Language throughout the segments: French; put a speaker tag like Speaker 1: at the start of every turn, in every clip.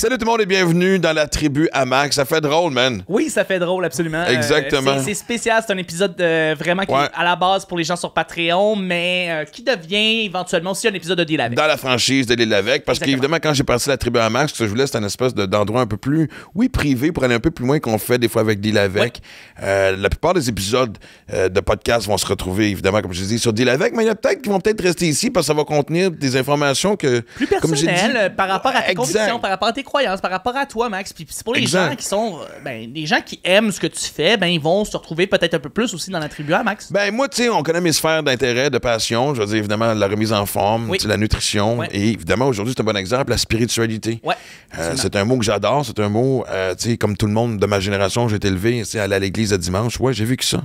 Speaker 1: Salut tout le monde et bienvenue dans la tribu Amax. Ça fait drôle, man.
Speaker 2: Oui, ça fait drôle, absolument. Euh, Exactement. c'est spécial, c'est un épisode euh, vraiment qui est à la base pour les gens sur Patreon, mais euh, qui devient éventuellement aussi un épisode de Deal Dans
Speaker 1: la franchise de Deal avec, parce qu'évidemment, quand j'ai parti la tribu Amax, ce que je voulais, c'est un espèce d'endroit un peu plus, oui, privé, pour aller un peu plus loin qu'on fait des fois avec Deal avec. la plupart des épisodes de podcast vont se retrouver, évidemment, comme je dis, sur Deal avec, mais il y a peut-être qui vont peut-être rester ici parce que ça va contenir des informations que. Plus personnelles,
Speaker 2: par rapport à tes convictions, par rapport à tes par rapport à toi, Max. Puis c'est pour les gens qui sont. Euh, ben, les gens qui aiment ce que tu fais, ben, ils vont se retrouver peut-être un peu plus aussi dans la tribu à Max.
Speaker 1: Ben, moi, tu sais, on connaît mes sphères d'intérêt, de passion. Je veux dire, évidemment, la remise en forme, la nutrition. Et évidemment, aujourd'hui, c'est un bon exemple, la spiritualité. Ouais, euh, c'est un mot que j'adore. C'est un mot, euh, tu sais, comme tout le monde de ma génération, j'ai été élevé à aller à l'église le dimanche. Ouais, j'ai vu que ça.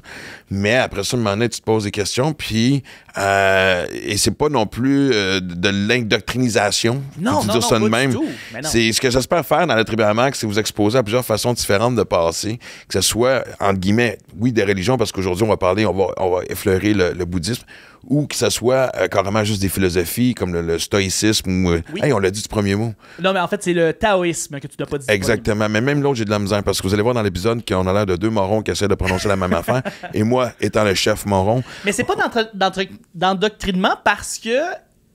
Speaker 1: Mais après ça, un moment donné, tu te poses des questions. Puis, et c'est pas non plus de l'indoctrinisation. Non, non, non, ça de même. C'est ce que j'espère faire dans le tribunal, c'est vous exposer à plusieurs façons différentes de passer, que ce soit, entre guillemets, oui, des religions, parce qu'aujourd'hui, on va parler, on va, on va effleurer le, bouddhisme, ou que ce soit euh, carrément juste des philosophies comme le, stoïcisme euh, oui. on l'a dit du premier mot. Non, mais en fait, c'est le taoïsme que tu n'as pas dit. Exactement. Mais même l'autre, j'ai de la misère parce que vous allez voir dans l'épisode qu'on a l'air de deux morons qui essaient de prononcer la même affaire. Et moi, étant le chef moron.
Speaker 2: Mais c'est pas d'endoctrinement parce que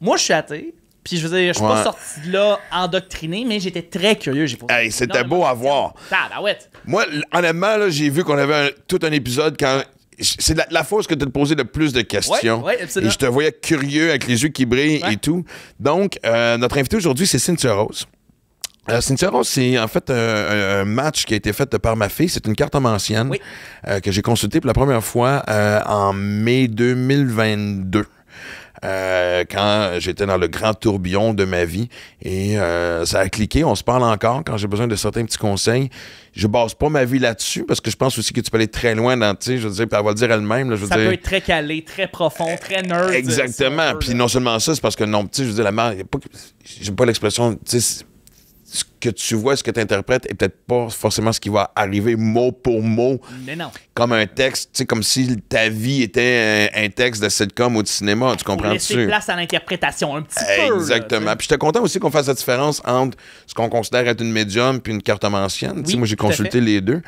Speaker 2: moi, je suis athée je ne suis pas sorti de là endoctriné, mais j'étais très curieux.
Speaker 1: c'était beau à voir. Moi, honnêtement, j'ai vu qu'on avait tout un épisode quand c'est la, la fausse que tu te posais le plus de questions. et je te voyais curieux avec les yeux qui brillent et tout. Donc, euh, notre invité aujourd'hui, c'est Cynthia Rose. Euh, Cynthia Rose, c'est en fait un, match qui a été fait par ma fille. C'est une carte ancienne euh, que j'ai consultée pour la première fois en mai 2022. Euh, quand j'étais dans le grand tourbillon de ma vie. Et euh, ça a cliqué. On se parle encore quand j'ai besoin de certains petits conseils. Je base pas ma vie là-dessus parce que je pense aussi que tu peux aller très loin dans, tu sais, je veux dire, elle va le dire elle-même. je ça peut être
Speaker 2: très calé, très profond, très nerd. Exactement.
Speaker 1: Puis non seulement ça, c'est parce que non, tu sais, je veux dire, la mère, j'aime pas l'expression, que tu vois, ce que tu interprètes, et peut-être pas forcément ce qui va arriver mot pour mot. Mais non. Comme un texte, tu sais, comme si ta vie était un, texte de sitcom ou de cinéma, tu comprends-tu? place
Speaker 2: à l'interprétation un petit peu.
Speaker 1: Exactement. puis j'étais content aussi qu'on fasse la différence entre ce qu'on considère être une médium puis une carte Oui, moi, j'ai consulté les deux.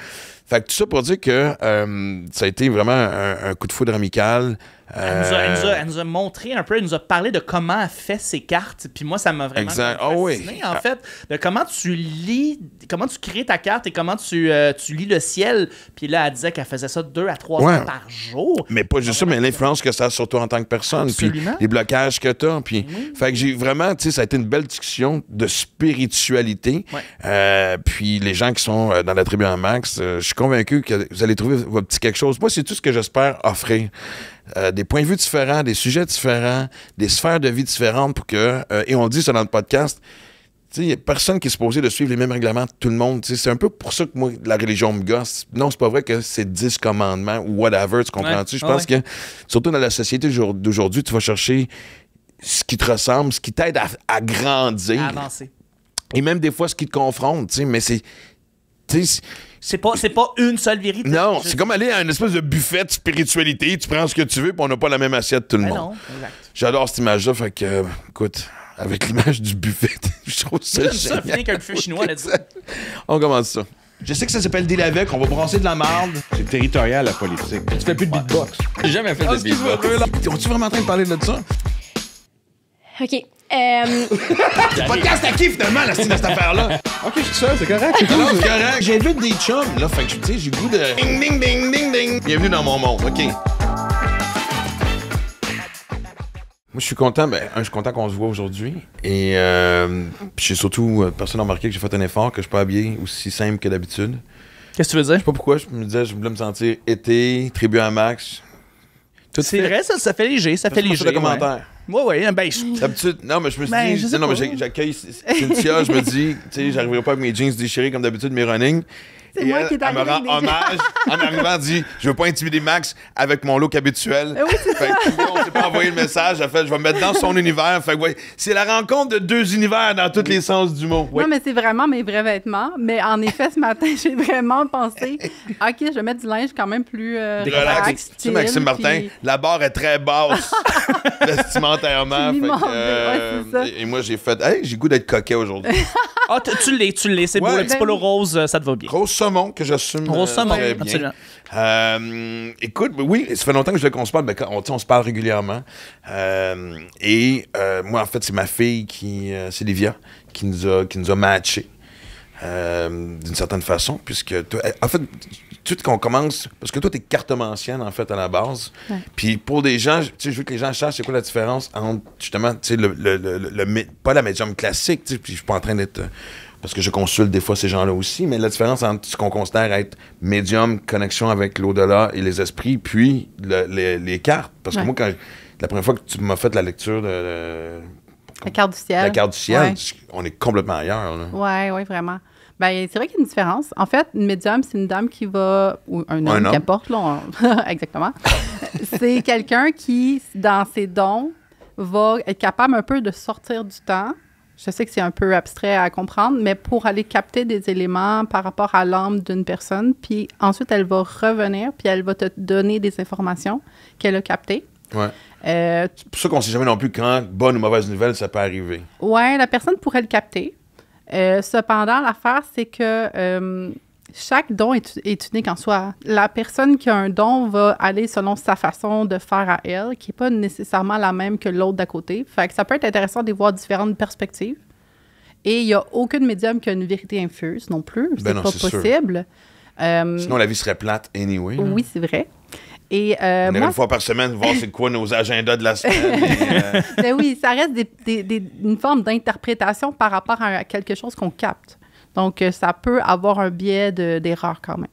Speaker 1: Fait que tout ça pour dire que euh, ça a été vraiment un, un coup de foudre amical. Euh, elle
Speaker 2: nous, a, montré un peu, elle nous a parlé de comment elle fait ses cartes. Puis moi, ça m'a vraiment ah fasciné, en fait, de comment tu lis, comment tu crées ta carte et comment tu, euh, tu lis le ciel. Puis là, elle disait qu'elle faisait ça deux à trois fois par
Speaker 1: jour. Mais pas juste ça, mais l'influence que ça a sur toi en tant que personne. Absolument. Puis les blocages que tu as. Puis, Fait que j'ai vraiment, tu sais, ça a été une belle discussion de spiritualité. Euh, puis les gens qui sont dans la tribu en max, je suis convaincu que vous allez trouver votre petit quelque chose. Moi, c'est tout ce que j'espère offrir. Euh, des points de vue différents, des sujets différents, des sphères de vie différentes pour que, euh, et on dit ça dans le podcast, il n'y a personne qui est supposé de suivre les mêmes règlements tout le monde. C'est un peu pour ça que moi, la religion me gosse. Non, c'est pas vrai que c'est 10 commandements ou whatever, tu comprends-tu? Je pense que, surtout dans la société d'aujourd'hui, tu vas chercher ce qui te ressemble, ce qui t'aide à, grandir. À avancer. Et même des fois, ce qui te confronte, mais c'est c'est pas, c'est pas une seule vérité. Non, c'est comme aller à une espèce de buffet de spiritualité. Tu prends ce que tu veux, puis on n'a pas la même assiette tout le ben Non, monde. J'adore cette image-là. Fait que, écoute, avec l'image du buffet, je trouve ça génial. ça finit un buffet chinois, là On commence ça. Je sais que ça s'appelle des lavec, on va brasser de la merde. C'est territorial, la politique. Tu fais plus de beatbox. J'ai jamais fait de ah, beatbox. On est vraiment en train de parler de ça? OK. Euh... le podcast à qui, finalement, la style de cette affaire-là? OK, je suis seul, c'est correct. C'est cool. des chums, là. Fait que, tu sais, j'ai goût de... Ding, ding, ding, ding, ding. Bienvenue dans mon monde, OK. Moi, je suis content. Ben, je suis content qu'on se voit aujourd'hui. Et euh, j'ai surtout, euh, personne n'a remarqué que j'ai fait un effort, que je suis pas habillé aussi simple que d'habitude. Qu'est-ce que tu veux dire? Je sais pas pourquoi. Je me disais, je voulais me sentir été, tribu à max. C'est vrai, ça, ça fait léger. Ça fait léger. ouais. commentaire. Moi, oui, ben, je... D'habitude, non, mais je me suis ben, dit, non, mais j'accueille Cynthia, je me dis, tu sais, j'arriverai pas avec mes jeans déchirés comme d'habitude, mes running. C'est moi elle, qui est arrivé. Elle me rend hommage en arrivant, dit Je veux pas intimider Max avec mon look habituel. Ah oui, c'est ça. on s'est pas envoyé le message. Elle fait Je vais me mettre dans son univers. c'est la rencontre de deux univers dans tous les sens du mot. Non, mais
Speaker 3: c'est vraiment mes vrais vêtements. Mais en effet, ce matin, j'ai vraiment pensé OK, je vais mettre du linge quand même plus. Euh, relax. Tu sais, Maxime Martin,
Speaker 1: la barre est très basse vestimentairement. Euh, et, moi, j'ai fait Hey, j'ai goût d'être coquet aujourd'hui. ah, tu l'es, tu l'es. C'est beau. Le petit polo rose, euh, ça te va bien saumon que j'assume Gros euh, saumon, absolument. Euh, écoute, oui, ça fait longtemps que je veux qu'on se parle, mais on, se parle régulièrement. Euh, et moi, en fait, c'est ma fille qui, c'est Livia, qui nous a, qui nous a matchés. d'une certaine façon, puisque en fait, tout qu'on commence, parce que toi, tu es cartomancienne, en fait, à la base. Puis pour des gens, tu sais, je veux que les gens sachent c'est quoi la différence entre, justement, tu sais, le, pas la médium classique, tu sais, puis je suis pas en train d'être parce que je consulte des fois ces gens-là aussi, mais la différence entre ce qu'on considère être médium, connexion avec l'au-delà et les esprits, puis les, cartes. Parce que moi, quand la première fois que tu m'as fait la lecture de,
Speaker 3: la carte du ciel. La carte du ciel,
Speaker 1: on est complètement ailleurs.
Speaker 3: Oui, oui, vraiment. Ben, c'est vrai qu'il y a une différence. En fait, une médium, c'est une dame qui va, ou un homme, qu'importe, exactement. c'est quelqu'un qui, dans ses dons, va être capable un peu de sortir du temps, je sais que c'est un peu abstrait à comprendre, mais pour aller capter des éléments par rapport à l'âme d'une personne, puis ensuite elle va revenir, puis elle va te donner des informations qu'elle a captées. Ouais. Euh,
Speaker 1: pour ça qu'on ne sait jamais non plus quand bonne ou mauvaise nouvelle ça peut arriver.
Speaker 3: Ouais, la personne pourrait le capter. Euh, cependant, l'affaire, c'est que euh, chaque don est, unique en soi. La personne qui a un don va aller selon sa façon de faire à elle, qui n'est pas nécessairement la même que l'autre d'à côté. Fait ça peut être intéressant de voir différentes perspectives. Et il n'y a aucune médium qui a une vérité infuse non plus. Ben c'est pas possible. Euh, Sinon,
Speaker 1: la vie serait plate anyway. Oui,
Speaker 3: c'est vrai. Et euh, on une fois par semaine voir c'est
Speaker 1: quoi nos agendas de la semaine.
Speaker 3: Euh, ben oui, ça reste une forme d'interprétation par rapport à quelque chose qu'on capte. Donc, euh, ça peut avoir un biais d'erreur quand même.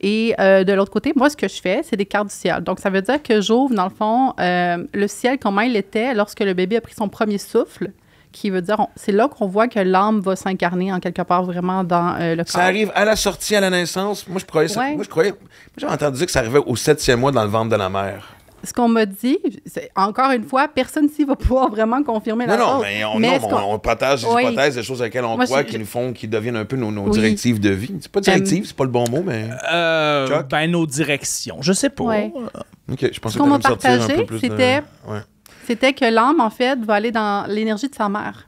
Speaker 3: Et euh, de l'autre côté, moi, ce que je fais, c'est des cartes du ciel. Donc, ça veut dire que j'ouvre, dans le fond, euh, le ciel, comment il était lorsque le bébé a pris son premier souffle, qui veut dire, c'est là qu'on voit que l'âme va s'incarner en quelque part vraiment dans le corps. Ça arrive
Speaker 1: à la sortie, à la naissance. Moi, je croyais ça. Moi, j'avais entendu dire que ça arrivait au septième mois dans le ventre de la mère
Speaker 3: ce qu'on m'a dit, encore une fois, personne ici va pouvoir vraiment confirmer la non, chose. Mais on, on,
Speaker 1: partage des hypothèses, des choses à laquelle on croit, qui nous font, qui deviennent un peu nos, directives de vie. C'est pas directive, c'est pas le bon mot, mais.
Speaker 2: Euh, ben, nos directions. Je sais pas. Ok,
Speaker 1: je ce qu'on m'a partagé,
Speaker 3: c'était que l'âme, en fait, va aller dans l'énergie de sa mère.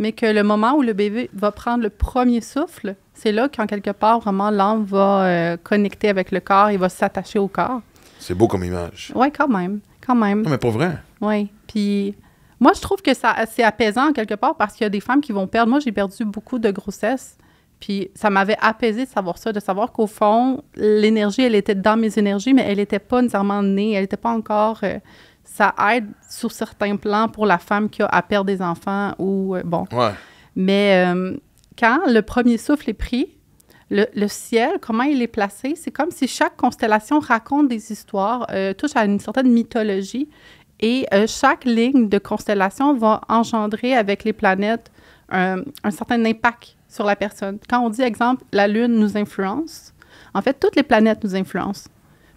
Speaker 3: Mais que le moment où le bébé va prendre le premier souffle, c'est là qu'en quelque part, vraiment, l'âme va euh, connecter avec le corps, il va s'attacher au corps.
Speaker 1: C'est beau comme image.
Speaker 3: Oui, quand même. Quand même. Non, mais pas vrai. Oui. Puis moi, je trouve que ça, c'est apaisant quelque part parce qu'il y a des femmes qui vont perdre. Moi, j'ai perdu beaucoup de grossesse. Puis ça m'avait apaisé de savoir ça, de savoir qu'au fond, l'énergie, elle était dans mes énergies, mais elle n'était pas nécessairement née, elle n'était pas encore. Euh, ça aide sur certains plans pour la femme qui a à perdre des enfants ou. Euh, bon. Ouais. Mais euh, quand le premier souffle est pris, le, ciel, comment il est placé, c'est comme si chaque constellation raconte des histoires, euh, touche à une certaine mythologie, et euh, chaque ligne de constellation va engendrer avec les planètes un, certain impact sur la personne. Quand on dit, exemple, la Lune nous influence, en fait, toutes les planètes nous influencent,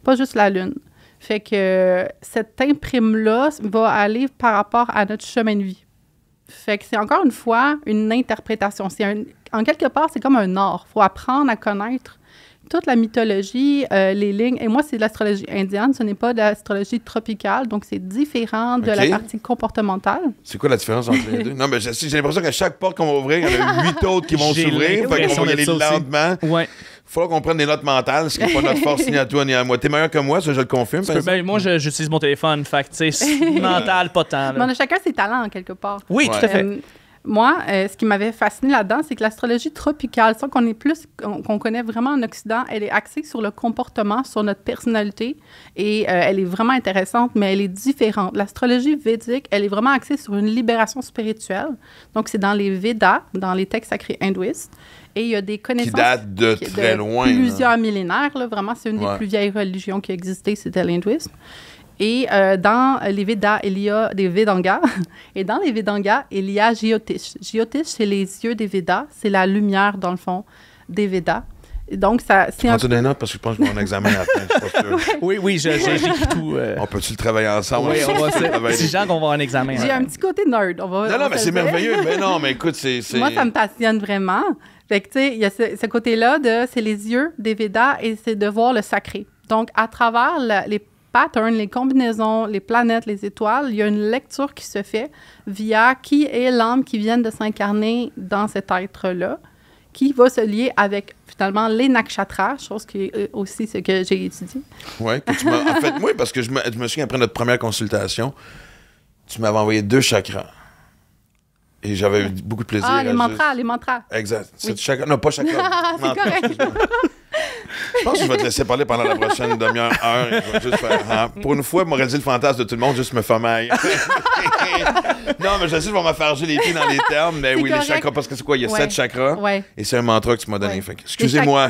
Speaker 3: pas juste la Lune. Fait que cette imprime-là va aller par rapport à notre chemin de vie. Fait que c'est encore une fois une interprétation. C'est un, en quelque part, c'est comme un art. faut apprendre à connaître toute la mythologie, euh, les lignes. Et moi, c'est de l'astrologie indienne, ce n'est pas de l'astrologie tropicale, donc c'est différent de la partie comportementale.
Speaker 1: C'est quoi la différence entre les deux? Non, mais j'ai, l'impression qu'à chaque porte qu'on va ouvrir, il y en a huit autres qui vont s'ouvrir, fait qu'on va y aller lentement. Ouais. Faut qu'on prenne des notes mentales, ce qui n'est pas notre force ni à toi ni à moi. T'es meilleur que moi, ça je le confirme.
Speaker 2: ben, moi, j'utilise mon téléphone, fait mental, pas tant. Mais on
Speaker 3: a chacun ses talents, quelque part. Oui, tout à fait. Euh, moi, euh, ce qui m'avait fasciné là-dedans, c'est que l'astrologie tropicale, ça qu'on est plus, qu'on connaît vraiment en Occident, elle est axée sur le comportement, sur notre personnalité, et euh, elle est vraiment intéressante, mais elle est différente. L'astrologie védique, elle est vraiment axée sur une libération spirituelle. Donc, c'est dans les Védas, dans les textes sacrés hindouistes, et il y a des connaissances qui datent de très loin, hein. plusieurs millénaires. vraiment, c'est une des plus vieilles religions qui a existé, c'était l'hindouisme. Et euh, dans les Vedas, il y a des Vedangas. Et dans les Vedangas, il y a Jyotish. Jyotish, c'est les yeux des Vedas. C'est la lumière, dans le fond, des Vedas. Donc, ça. C'est un... des
Speaker 1: notes parce que je pense que mon examen à Oui, oui, j'ai tout. Euh, on peut-tu le travailler ensemble? Oui, on va C'est genre qu'on va en
Speaker 2: un examen. J'ai un
Speaker 3: petit côté nerd. On va, non, non, mais c'est merveilleux. Mais non, mais
Speaker 2: écoute, c'est. Moi, ça me
Speaker 3: passionne vraiment. Fait que, tu sais, il y a ce, côté-là de. C'est les yeux des Védas et c'est de voir le sacré. Donc, à travers les patterns, les combinaisons, les planètes, les étoiles, il y a une lecture qui se fait via qui est l'âme qui vient de s'incarner dans cet être-là, qui va se lier avec finalement les nakshatras, chose qui est euh, aussi ce que j'ai étudié.
Speaker 1: Oui, en fait, oui, parce que je me, je me souviens après notre première consultation, tu m'avais envoyé deux chakras. Et j'avais eu beaucoup de plaisir. Ah, les mantras, les mantras. Exact. Oui. Chaque... Non, pas chakra ah, c'est
Speaker 3: correct.
Speaker 1: je pense que je vais te laisser parler pendant la prochaine demi-heure, hein. Pour une fois, moraliser le fantasme de tout le monde, juste me fais non, mais je sais, je vais me faire les pieds dans les termes, mais oui, les chakras, parce que c'est quoi, il y a sept chakras, et c'est un mantra que tu m'as donné. Excusez-moi.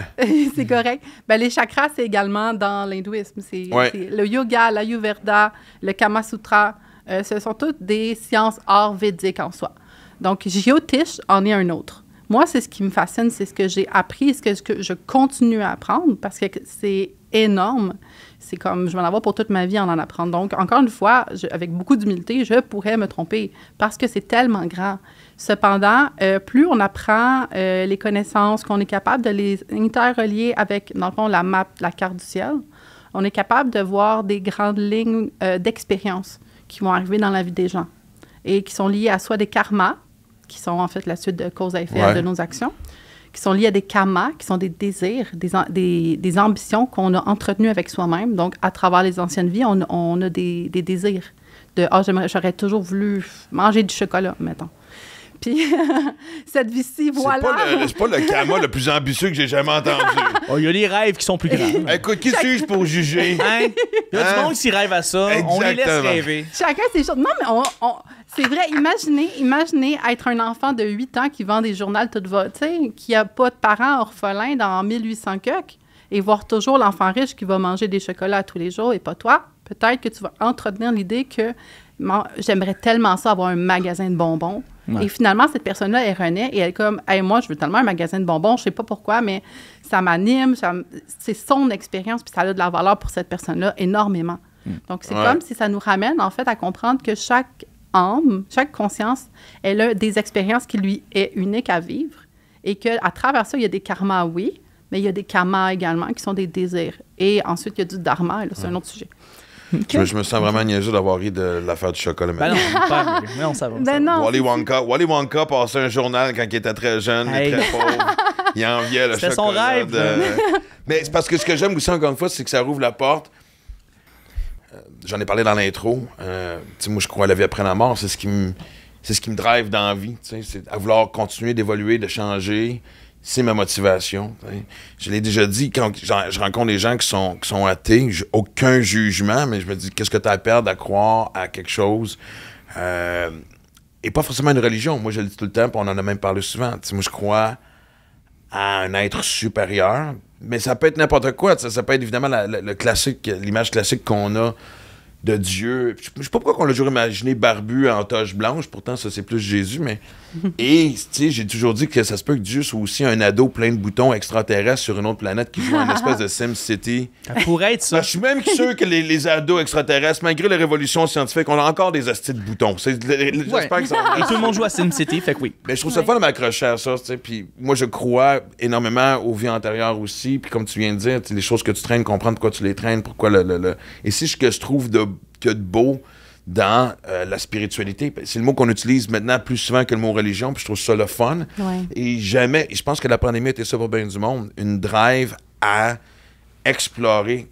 Speaker 3: c'est correct. Ben, les chakras, c'est également dans l'hindouisme. C'est le yoga, l'ayurveda, le kamasutra euh, ce sont toutes des sciences hors védiques en soi. Donc, J.O.Tish en est un autre. Moi, c'est ce qui me fascine, c'est ce que j'ai appris, ce ce que je continue à apprendre parce que c'est énorme. C'est comme, je vais en avoir pour toute ma vie en en apprendre. Donc, encore une fois, avec beaucoup d'humilité, je pourrais me tromper parce que c'est tellement grand. Cependant, euh, plus on apprend euh, les connaissances, qu'on est capable de les interrelier avec, dans le fond, la map, la carte du ciel, on est capable de voir des grandes lignes euh, d'expérience qui vont arriver dans la vie des gens et qui sont liées à soit des karmas, qui sont en fait la suite de cause à effet de nos actions, qui sont liées à des kamas, qui sont des désirs, des, des, ambitions qu'on a entretenues avec soi-même. Donc, à travers les anciennes vies, on, a des, désirs de « Ah, j'aurais toujours voulu manger du chocolat, mettons. Puis cette vie-ci, voilà. C'est pas,
Speaker 1: le, le le plus ambitieux que j'ai jamais entendu. Oh, il y a des rêves qui sont plus grands. Écoute, qui suis-je pour juger? Hein? Il y a du hein? monde qui rêve à ça. On les laisse rêver.
Speaker 3: Chacun ses choses. Non, mais on, c'est vrai. Imaginez, imaginez être un enfant de 8 ans qui vend des journaux toute sais, qui a pas de parents orphelins dans 1800 coques et voir toujours l'enfant riche qui va manger des chocolats tous les jours et pas toi. Peut-être que tu vas entretenir l'idée que j'aimerais tellement ça avoir un magasin de bonbons et finalement, cette personne-là, elle renaît et elle est comme, hey, moi, je veux tellement un magasin de bonbons, je sais pas pourquoi, mais ça m'anime, c'est son expérience, puis ça a de la valeur pour cette personne-là énormément. Mm. Donc, c'est comme si ça nous ramène, en fait, à comprendre que chaque âme, chaque conscience, elle a des expériences qui lui est unique à vivre et qu'à travers ça, il y a des karmas, oui, mais il y a des karmas également qui sont des désirs. Et ensuite, il y a du dharma, c'est un autre sujet.
Speaker 1: Je, me sens vraiment niaiseux d'avoir ri de l'affaire du chocolat. Ben non,
Speaker 2: pas, mais non, ça va. Ben non, Wally
Speaker 1: Wonka. passait un journal quand il était très jeune et très pauvre. Il enviait le chocolat. C'était son rêve. mais c'est parce que ce que j'aime aussi, encore une fois, c'est que ça rouvre la porte. Euh, j'en ai parlé dans l'intro. Euh, moi, je crois à la vie après la mort. C'est ce qui me, c'est ce qui me drive dans la vie. C'est à vouloir continuer d'évoluer, de changer c'est ma motivation. Je l'ai déjà dit, quand je rencontre des gens qui sont, qui sont athées, aucun jugement, mais je me dis, qu'est-ce que tu as à perdre à croire à quelque chose? Euh, et pas forcément une religion. Moi, je le dis tout le temps, puis on en a même parlé souvent. moi, je crois à un être supérieur, mais ça peut être n'importe quoi. Ça peut être évidemment le classique, l'image classique qu'on a de Dieu. Je sais pas pourquoi on l'a toujours imaginé barbu en toge blanche, pourtant ça c'est plus Jésus, mais. Et tu sais, j'ai toujours dit que ça se peut que Dieu soit aussi un ado plein de boutons extraterrestres sur une autre planète qui joue une espèce de Sim City. Ça pourrait être ça. je suis même sûr que les, les, ados extraterrestres, malgré les révolutions scientifiques on a encore des astilles de boutons. J'espère que ça Et tout le monde joue à Sim City, fait que oui. Mais je trouve ça pas fun de m'accrocher à ça, sais. Puis moi je crois énormément aux vies antérieures aussi. Puis comme tu viens de dire, les choses que tu traînes, comprendre pourquoi tu les traînes, pourquoi le. Et si ce que je trouve de que de beau dans euh, la spiritualité. C'est le mot qu'on utilise maintenant plus souvent que le mot religion, puis je trouve ça le fun. Et jamais, je pense que la pandémie était ça pour bien du monde, une drive à explorer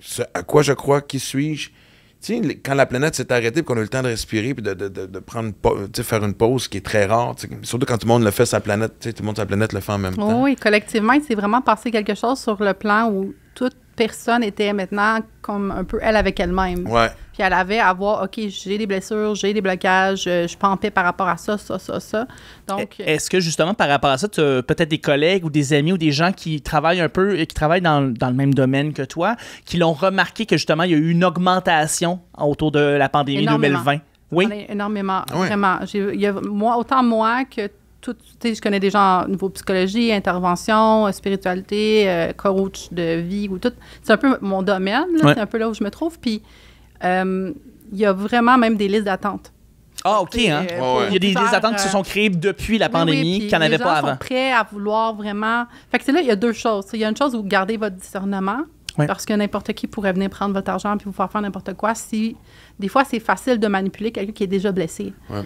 Speaker 1: ce à quoi je crois, qui suis-je. Tu sais, quand la planète s'est arrêtée, qu'on a eu le temps de respirer, puis de, de, de, prendre, faire une pause, qui est très rare, surtout quand tout le monde le fait, sa planète, tout le monde sa planète le fait en même
Speaker 3: temps. Oui, collectivement, c'est vraiment passé quelque chose sur le plan où tout personne était maintenant comme un peu elle avec elle-même. Ouais. Puis elle avait à voir, OK, j'ai des blessures, j'ai des blocages, euh, je suis pas en paix par rapport à ça, ça, ça, ça. Donc. E-,
Speaker 2: est-ce que justement par rapport à ça, tu as peut-être des collègues ou des amis ou des gens qui travaillent un peu, et euh, qui travaillent dans, dans le même domaine que toi, qui l'ont remarqué que justement il y a eu une augmentation autour de la pandémie 2020? Oui.
Speaker 3: énormément, vraiment. moi, autant moi que je connais des gens au niveau psychologie, intervention, euh, spiritualité, euh, coach de vie ou tout. C'est un peu mon domaine, c'est un peu là où je me trouve. Puis euh, il y a vraiment même des listes d'attente.
Speaker 2: Ah, OK. Hein? Il y a des, listes attentes qui se sont créées depuis la pandémie, qu'il n'y en avait pas avant.
Speaker 3: prêts à vouloir vraiment. Fait que là, il y a deux choses. Il y a une chose où gardez votre discernement. Parce que n'importe qui pourrait venir prendre votre argent puis vous faire faire n'importe quoi. Si, des fois, c'est facile de manipuler quelqu'un qui est déjà blessé. Oui.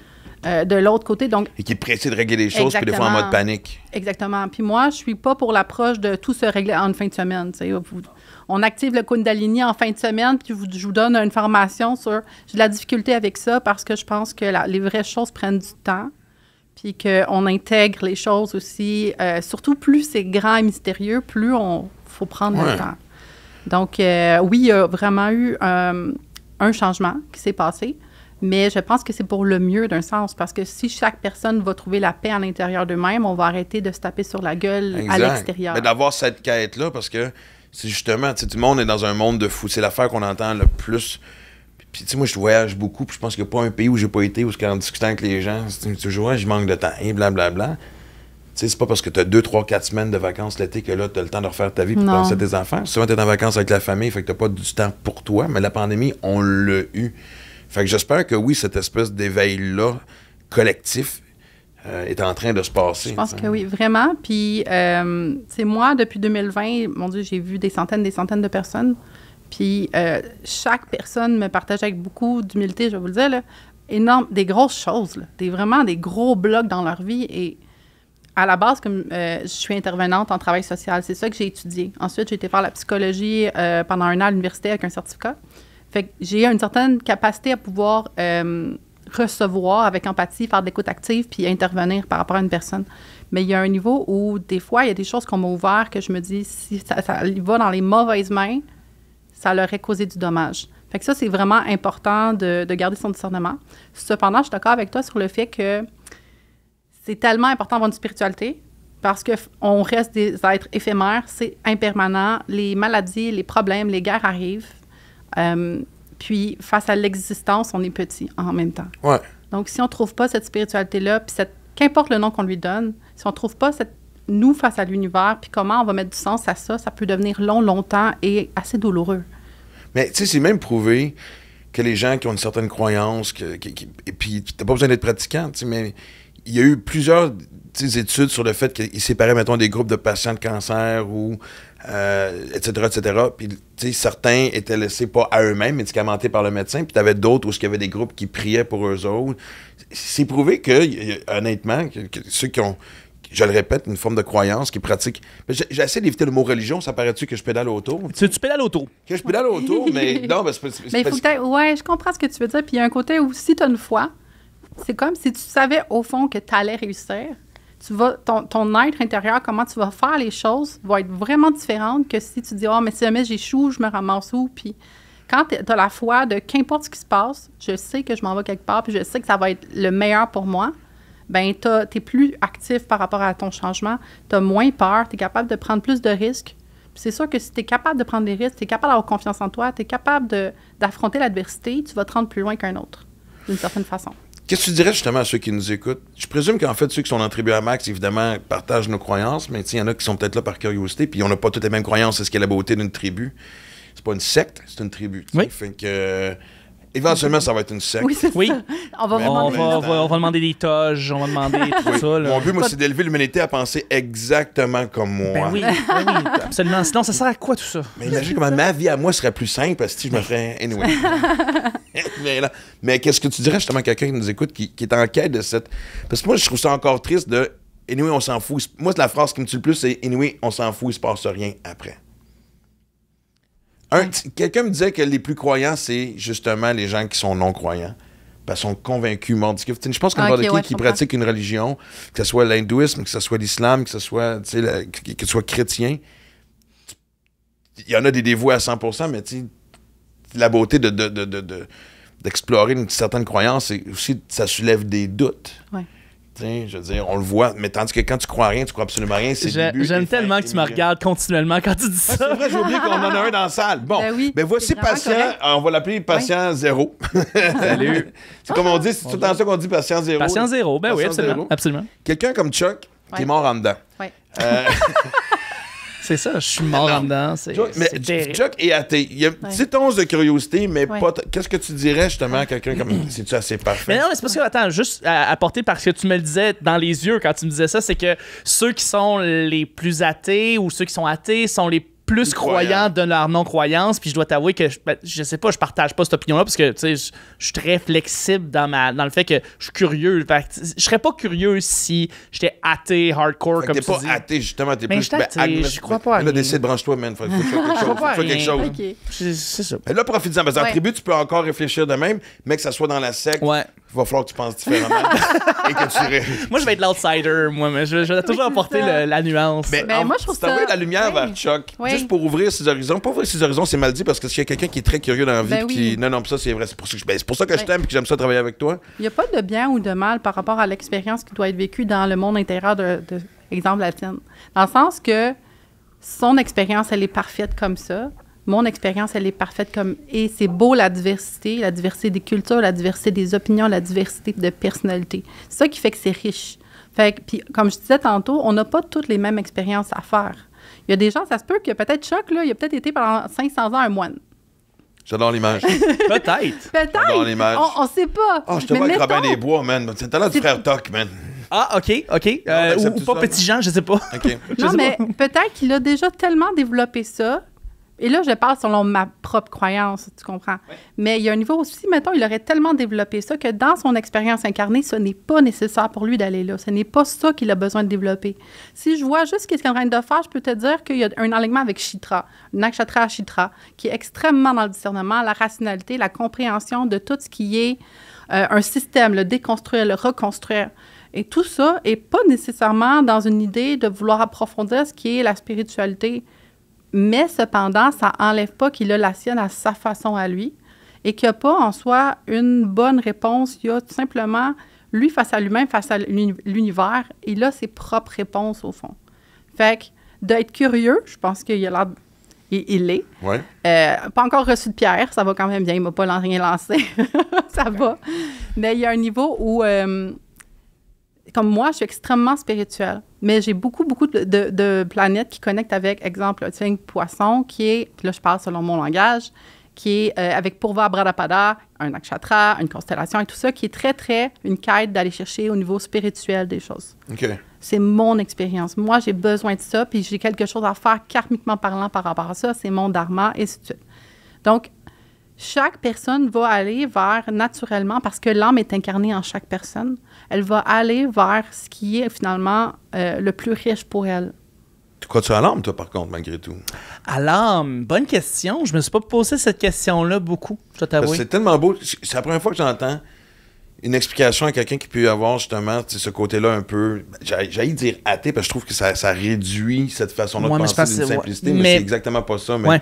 Speaker 3: Euh, de l'autre côté. Donc,
Speaker 1: et qui est pressé de régler les choses, puis des fois en mode panique.
Speaker 3: Exactement. Puis moi, je suis pas pour l'approche de tout se régler en fin de semaine. Vous, on active le Kundalini en fin de semaine, puis vous, je vous donne une formation sur. J'ai de la difficulté avec ça parce que je pense que les vraies choses prennent du temps, puis qu'on intègre les choses aussi. Euh, surtout, plus c'est grand et mystérieux, plus on faut prendre le temps. Donc, euh, oui, il y a vraiment eu un changement qui s'est passé. Mais je pense que c'est pour le mieux d'un sens, parce que si chaque personne va trouver la paix à l'intérieur d'eux-mêmes, on va arrêter de se taper sur la gueule à l'extérieur. Mais
Speaker 1: d'avoir cette quête-là, parce que c'est justement, tout le monde est dans un monde de fou. C'est l'affaire qu'on entend le plus. Puis, tu sais, moi, je voyage beaucoup, puis je pense qu'il n'y a pas un pays où j'ai pas été, où, en discutant avec les gens, toujours, je manque de temps, et blablabla. Tu sais, c'est pas parce que tu as 2, 3, 4 semaines de vacances l'été que là, tu as le temps de refaire ta vie pour penser tes enfants. Souvent, tu en vacances avec la famille, fait que tu pas du temps pour toi, mais la pandémie, on l'a eu. Fait que j'espère que oui, cette espèce d'éveil-là collectif euh, est en train de se passer. Je pense que
Speaker 3: oui, vraiment. Puis, c'est euh, moi, depuis 2020, mon Dieu, j'ai vu des centaines, des centaines de personnes. Puis, euh, chaque personne me partage avec beaucoup d'humilité, je vais vous le dire, énorme, des grosses choses, des, vraiment des gros blocs dans leur vie. Et à la base, comme je suis intervenante en travail social, c'est ça que j'ai étudié. Ensuite, j'ai été faire la psychologie pendant un an à l'université avec un certificat. Fait j'ai une certaine capacité à pouvoir euh, recevoir avec empathie, faire de l'écoute active, puis intervenir par rapport à une personne. Mais il y a un niveau où, des fois, il y a des choses qu'on m'a ouvert que je me dis, si ça, va dans les mauvaises mains, ça leur est causé du dommage. Fait que ça, c'est vraiment important de, de, garder son discernement. Cependant, je suis d'accord avec toi sur le fait que c'est tellement important d'avoir une spiritualité parce qu'on reste des êtres éphémères, c'est impermanent. Les maladies, les problèmes, les guerres arrivent. Euh, puis face à l'existence, on est petit en même temps. Donc si on ne trouve pas cette spiritualité-là, puis qu'importe le nom qu'on lui donne, si on ne trouve pas cette nous face à l'univers, puis comment on va mettre du sens à ça, ça peut devenir long, longtemps et assez douloureux.
Speaker 1: Mais tu sais, c'est même prouvé que les gens qui ont une certaine croyance, que, et puis t'as pas besoin d'être pratiquant, mais il y a eu plusieurs études sur le fait qu'ils séparaient, mettons, des groupes de patients de cancer ou etc., euh, etc. Puis, certains étaient laissés pas à eux-mêmes, médicamentés par le médecin, puis t'avais d'autres où il y avait des groupes qui priaient pour eux autres. C'est prouvé que, honnêtement, ceux qui ont, je le répète, une forme de croyance qui pratique. J'essaie d'éviter le mot religion, ça paraît-tu que je pédale autour? Tu, pédales autour. Que je pédale autour, mais non, mais c'est Mais faut que
Speaker 3: ouais, je comprends ce que tu veux dire. Puis il y a un côté où si tu as une foi, c'est comme si tu savais au fond que tu allais réussir tu ton, être intérieur, comment tu vas faire les choses, va être vraiment différente que si tu dis, oh, mais si jamais j'échoue, je me ramasse où, puis quand tu as la foi de qu'importe ce qui se passe, je sais que je m'en vais quelque part, puis je sais que ça va être le meilleur pour moi, ben tu es plus actif par rapport à ton changement, tu as moins peur, tu es capable de prendre plus de risques. C'est sûr que si tu es capable de prendre des risques, tu es capable d'avoir confiance en toi, tu es capable d'affronter l'adversité, tu vas te rendre plus loin qu'un autre, d'une certaine façon.
Speaker 1: Qu'est-ce que tu dirais justement à ceux qui nous écoutent? Je présume qu'en fait, ceux qui sont dans tribu à Max, évidemment, partagent nos croyances, mais il y en a qui sont peut-être là par curiosité, puis on n'a pas toutes les mêmes croyances. C'est ce qu'est la beauté d'une tribu. C'est pas une secte, c'est une tribu. Oui. Fait que euh, Éventuellement, ça va être une secte. Oui,
Speaker 2: oui. On, va, on, va, va,
Speaker 1: demander des toges, on va demander tout ça. Mon but, moi, c'est d'élever l'humanité à penser exactement comme moi. Ben oui, ben
Speaker 2: oui, absolument. Sinon, ça sert à quoi tout ça? Mais imagine
Speaker 1: comment ma vie à moi serait plus simple parce que je me ben. ferais. Anyway. mais, mais qu'est-ce que tu dirais justement à quelqu'un qui nous écoute qui, qui, est en quête de cette. Parce que moi, je trouve ça encore triste de. Anyway, on s'en fout. Moi, c'est la phrase qui me tue le plus, c'est Anyway, on s'en fout, il se passe rien après. Quelqu'un me disait que les plus croyants, c'est justement les gens qui sont non-croyants. Parce ben, sont convaincus, Je pense qu'on parle de qui pratique une religion, que ce soit l'hindouisme, que ce soit l'islam, que ce soit, soit chrétien, il y en a des dévoués à 100%, mais la beauté d'explorer une certaine croyance, c'est aussi ça soulève des doutes. Ouais tiens je veux dire, on le voit, mais tandis que quand tu crois rien, tu crois absolument à rien. J'aime
Speaker 2: tellement que tu me regardes continuellement quand tu dis ah, ça. c'est vrai, j'ai oublié qu'on en a un dans la salle.
Speaker 1: Bon, ben, ben voici patient, euh, on va l'appeler patient zéro. Salut. c'est comme on dit, c'est tout le temps ça qu'on dit patient zéro. Patient zéro, ben oui, absolument. Quelqu'un comme Chuck, qui est mort en dedans. oui euh, C'est ça, je suis mort dedans. C'est, mais Chuck est athée. Il y a une petite once de curiosité, mais pas. Qu'est-ce que tu dirais justement à quelqu'un comme. C'est-tu assez parfait?
Speaker 2: Mais non, mais c'est parce que, attends, juste à apporter parce que tu me le disais dans les yeux quand tu me disais ça, c'est que ceux qui sont les plus athées ou ceux qui sont athées sont les plus croyants de leur non-croyance. Puis je dois t'avouer que ben, je, sais pas, je partage pas cette opinion-là parce que tu sais je suis très flexible dans, ma, le fait que je suis curieux. je serais pas curieux si j'étais athée hardcore
Speaker 1: comme ça. T'es pas athée, justement, t'es ben, plus. Ben, je crois pas. Ben, là, décide, branche-toi, man. Faut que tu quelque chose. C'est ça. Là, profite-en. Parce qu'en tribu, tu peux encore réfléchir de même, mais que ça soit dans la secte, ouais il va falloir que tu penses différemment et que tu Moi, je vais être l'outsider, moi, mais je, vais toujours
Speaker 2: apporter la
Speaker 1: nuance. Mais, ben, ben, moi, je trouve ça. la lumière oui. vers Chuck, juste pour ouvrir ses horizons. Pour ouvrir ses horizons, c'est mal dit parce que s'il y a quelqu'un qui est très curieux dans la vie, ben qui, non, non, ça, c'est vrai, c'est pour ça que, pour ça que je t'aime et que j'aime ça travailler avec toi.
Speaker 3: Il n'y a pas de bien ou de mal par rapport à l'expérience qui doit être vécue dans le monde intérieur de, de exemple, la tienne. Dans le sens que son expérience, elle est parfaite comme ça mon expérience, elle est parfaite comme et c'est beau la diversité, la diversité des cultures, la diversité des opinions, la diversité de personnalités. C'est ça qui fait que c'est riche. Fait puis comme je disais tantôt, on n'a pas toutes les mêmes expériences à faire. Il y a des gens, ça se peut qu'il y a peut-être Choc, là, il a peut-être été pendant 500 ans un moine.
Speaker 1: J'adore l'image. peut-être. Peut-être. J'adore l'image. On,
Speaker 3: ne sait pas. Ah, je te vois avec des
Speaker 1: Bois, man. C'est talent du frère Toc, man. Ah, OK, OK. Euh, ou, pas Petit Jean, je sais pas. non, mais
Speaker 3: peut-être qu'il a déjà tellement développé ça et là, je parle selon ma propre croyance, tu comprends. Mais il y a un niveau aussi, mettons, il aurait tellement développé ça que dans son expérience incarnée, ce n'est pas nécessaire pour lui d'aller là. Ce n'est pas ça qu'il a besoin de développer. Si je vois juste ce qu'il est en train de faire, je peux te dire qu'il y a un alignement avec Chitra, Nakshatra Chitra, qui est extrêmement dans le discernement, la rationalité, la compréhension de tout ce qui est euh, un système, le déconstruire, le reconstruire. Et tout ça n'est pas nécessairement dans une idée de vouloir approfondir ce qui est la spiritualité mais cependant, ça n'enlève pas qu'il a la sienne à sa façon à lui et qu'il n'y a pas en soi une bonne réponse. Il y a tout simplement lui face à lui-même, face à l'univers, il a ses propres réponses au fond. Fait que d'être curieux, je pense qu'il a l'air. Il, il est. Ouais. Euh, pas encore reçu de pierre, ça va quand même bien. Il m'a pas rien lancé. ça va. Mais il y a un niveau où. Euh, comme moi, je suis extrêmement spirituelle, mais j'ai beaucoup, beaucoup de, planètes qui connectent avec, exemple, un signe poisson, qui est, là je parle selon mon langage, qui est euh, avec Pourva Bradapada, un nakshatra, une constellation et tout ça, qui est très, très une quête d'aller chercher au niveau spirituel des choses. C'est mon expérience. Moi, j'ai besoin de ça, puis j'ai quelque chose à faire karmiquement parlant par rapport à ça. C'est mon dharma, et ainsi de Donc, chaque personne va aller vers naturellement, parce que l'âme est incarnée en chaque personne, elle va aller vers ce qui est finalement euh, le plus
Speaker 2: riche pour elle.
Speaker 1: Tu crois-tu à l'âme, toi, par contre, malgré tout? À l'âme?
Speaker 2: Bonne question. Je me suis pas posé cette question-là beaucoup, je dois C'est
Speaker 1: tellement beau. C'est la première fois que j'entends une explication à quelqu'un qui peut avoir justement ce côté-là un peu. J'allais dire athée parce que je trouve que ça, réduit cette façon-là de penser d'une simplicité, mais, c'est exactement pas ça. Mais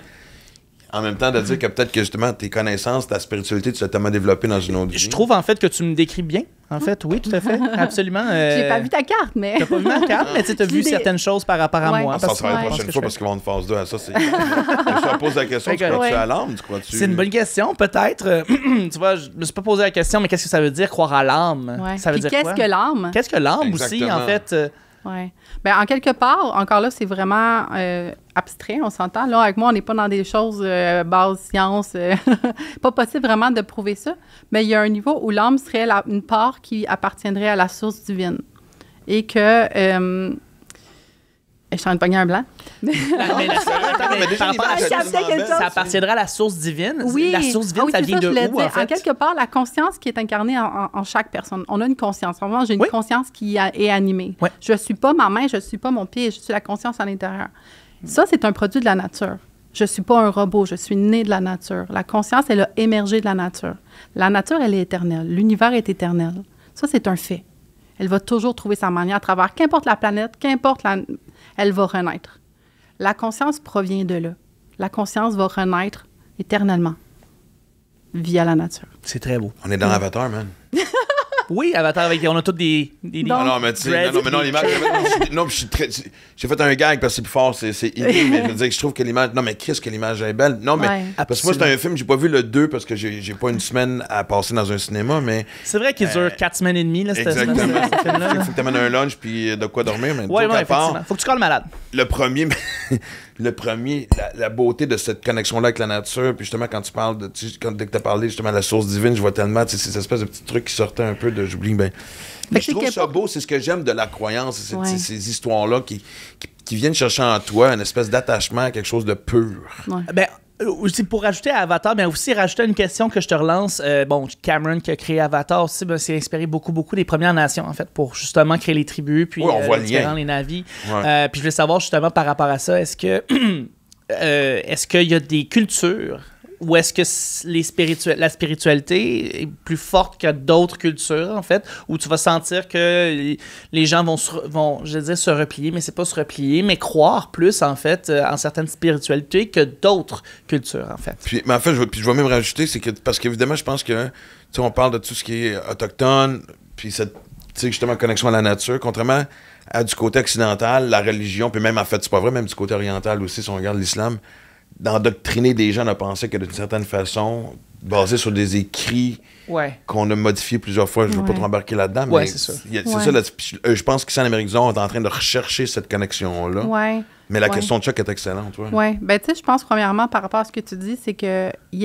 Speaker 1: en même temps de dire que peut-être que justement tes connaissances, ta spiritualité, tu l'as tellement développée dans une autre vie. Je trouve
Speaker 2: en fait que tu me
Speaker 1: décris bien. En
Speaker 2: fait, oui, tout à fait. Absolument. Euh,
Speaker 1: J'ai pas vu
Speaker 3: ta carte, mais. T'as pas vu ma carte, mais tu as vu
Speaker 1: certaines choses par
Speaker 2: rapport à moi. Ah, ça s'en sera
Speaker 1: la prochaine fois parce qu'ils vont en phase 2 à ça. je
Speaker 3: me pose la question,
Speaker 1: tu crois-tu à l'âme tu crois tu... C'est une
Speaker 2: bonne question, peut-être. Euh, tu vois, je me suis pas posé la question, mais qu'est-ce que ça veut dire croire à l'âme Ça veut dire quoi? qu'est-ce que l'âme Qu'est-ce que l'âme aussi, en fait euh,
Speaker 3: oui. Bien, en quelque part, encore là, c'est vraiment euh, abstrait, on s'entend. Là, avec moi, on n'est pas dans des choses euh, base science. Euh, pas possible vraiment de prouver ça. Mais il y a un niveau où l'âme serait une part qui appartiendrait à la source divine. Et que
Speaker 2: je suis en train de pogner un blanc. ça appartiendra à la source divine. Oui. La source divine, ah ça vient de où, en, en quelque
Speaker 3: part, la conscience qui est incarnée en, chaque personne. On a une conscience. En j'ai une conscience qui est animée. Je ne suis pas ma main, je ne suis pas mon pied, je suis la conscience à l'intérieur. Ça, c'est un produit de la nature. Je ne suis pas un robot, je suis né de la nature. La conscience, elle a émergé de la nature. La nature, elle est éternelle. L'univers est éternel. Ça, c'est un fait elle va toujours trouver sa manière à travers, qu'importe la planète, qu'importe la, elle va renaître. La conscience provient de là. La conscience va renaître éternellement via la nature.
Speaker 1: C'est très beau. On est dans l'avatar, man.
Speaker 2: Oui, Avatar avec. On a tous des. non, non, mais tu sais, non, non, mais non, l'image.
Speaker 1: non, je suis très. J'ai fait un gag parce que c'est plus fort, c'est inné, mais je veux dire que je trouve que l'image. Non, mais Chris, que l'image est belle. Non, mais. Parce que moi, c'est un film, j'ai pas vu le 2 parce que j'ai pas une semaine à passer dans un cinéma, mais. C'est
Speaker 2: vrai qu'il euh, dure 4 semaines et demie, là, cette semaine. Exactement. Faut
Speaker 1: que t'amènes un lunch puis de quoi dormir, mais. Ouais, ouais, part, Faut que tu calmes malade. Le premier, Le premier, la, beauté de cette connexion-là avec la nature, puis justement, quand tu parles de. Quand, dès que tu as parlé justement de la source divine, je vois tellement ces espèces de petits trucs qui sortaient un peu de. J'oublie, ben. Mais je trouve ça beau, c'est ce que j'aime de la croyance, ces, ces histoires-là qui, qui, viennent chercher en toi une espèce d'attachement à quelque chose de pur.
Speaker 2: Ben, euh, aussi pour rajouter à Avatar, mais aussi rajouter une question que je te relance. Euh, bon, Cameron qui a créé Avatar aussi, ben, s'est inspiré beaucoup, beaucoup des Premières Nations, en fait, pour justement créer les tribus, puis oui, on euh, voit les, les puis je voulais savoir justement par rapport à ça, est-ce que. est-ce qu'il y a des cultures ou est-ce que les la spiritualité est plus forte que d'autres cultures, en fait, où tu vas sentir que les gens vont, vont je veux dire, se replier, mais c'est pas se replier, mais croire plus, en fait, euh, en certaines spiritualités que d'autres cultures,
Speaker 1: en fait. Puis, mais en fait, je, puis je vais même rajouter, c'est que, parce qu'évidemment, je pense que, tu sais, on parle de tout ce qui est autochtone, puis cette, justement, connexion à la nature, contrairement à du côté occidental, la religion, puis même, en fait, c'est pas vrai, même du côté oriental aussi, si on regarde l'islam, d'endoctriner des gens à penser que d'une certaine façon, basé sur des écrits ouais. qu'on a modifiés plusieurs fois, je ne veux pas trop embarquer là-dedans, mais c'est ça. Euh, je pense qu'ici en Amérique du Nord, on est en train de rechercher cette connexion-là.
Speaker 3: Mais la question de choc
Speaker 1: est excellente. Oui.
Speaker 3: Ben, je pense premièrement par rapport à ce que tu dis, c'est qu'il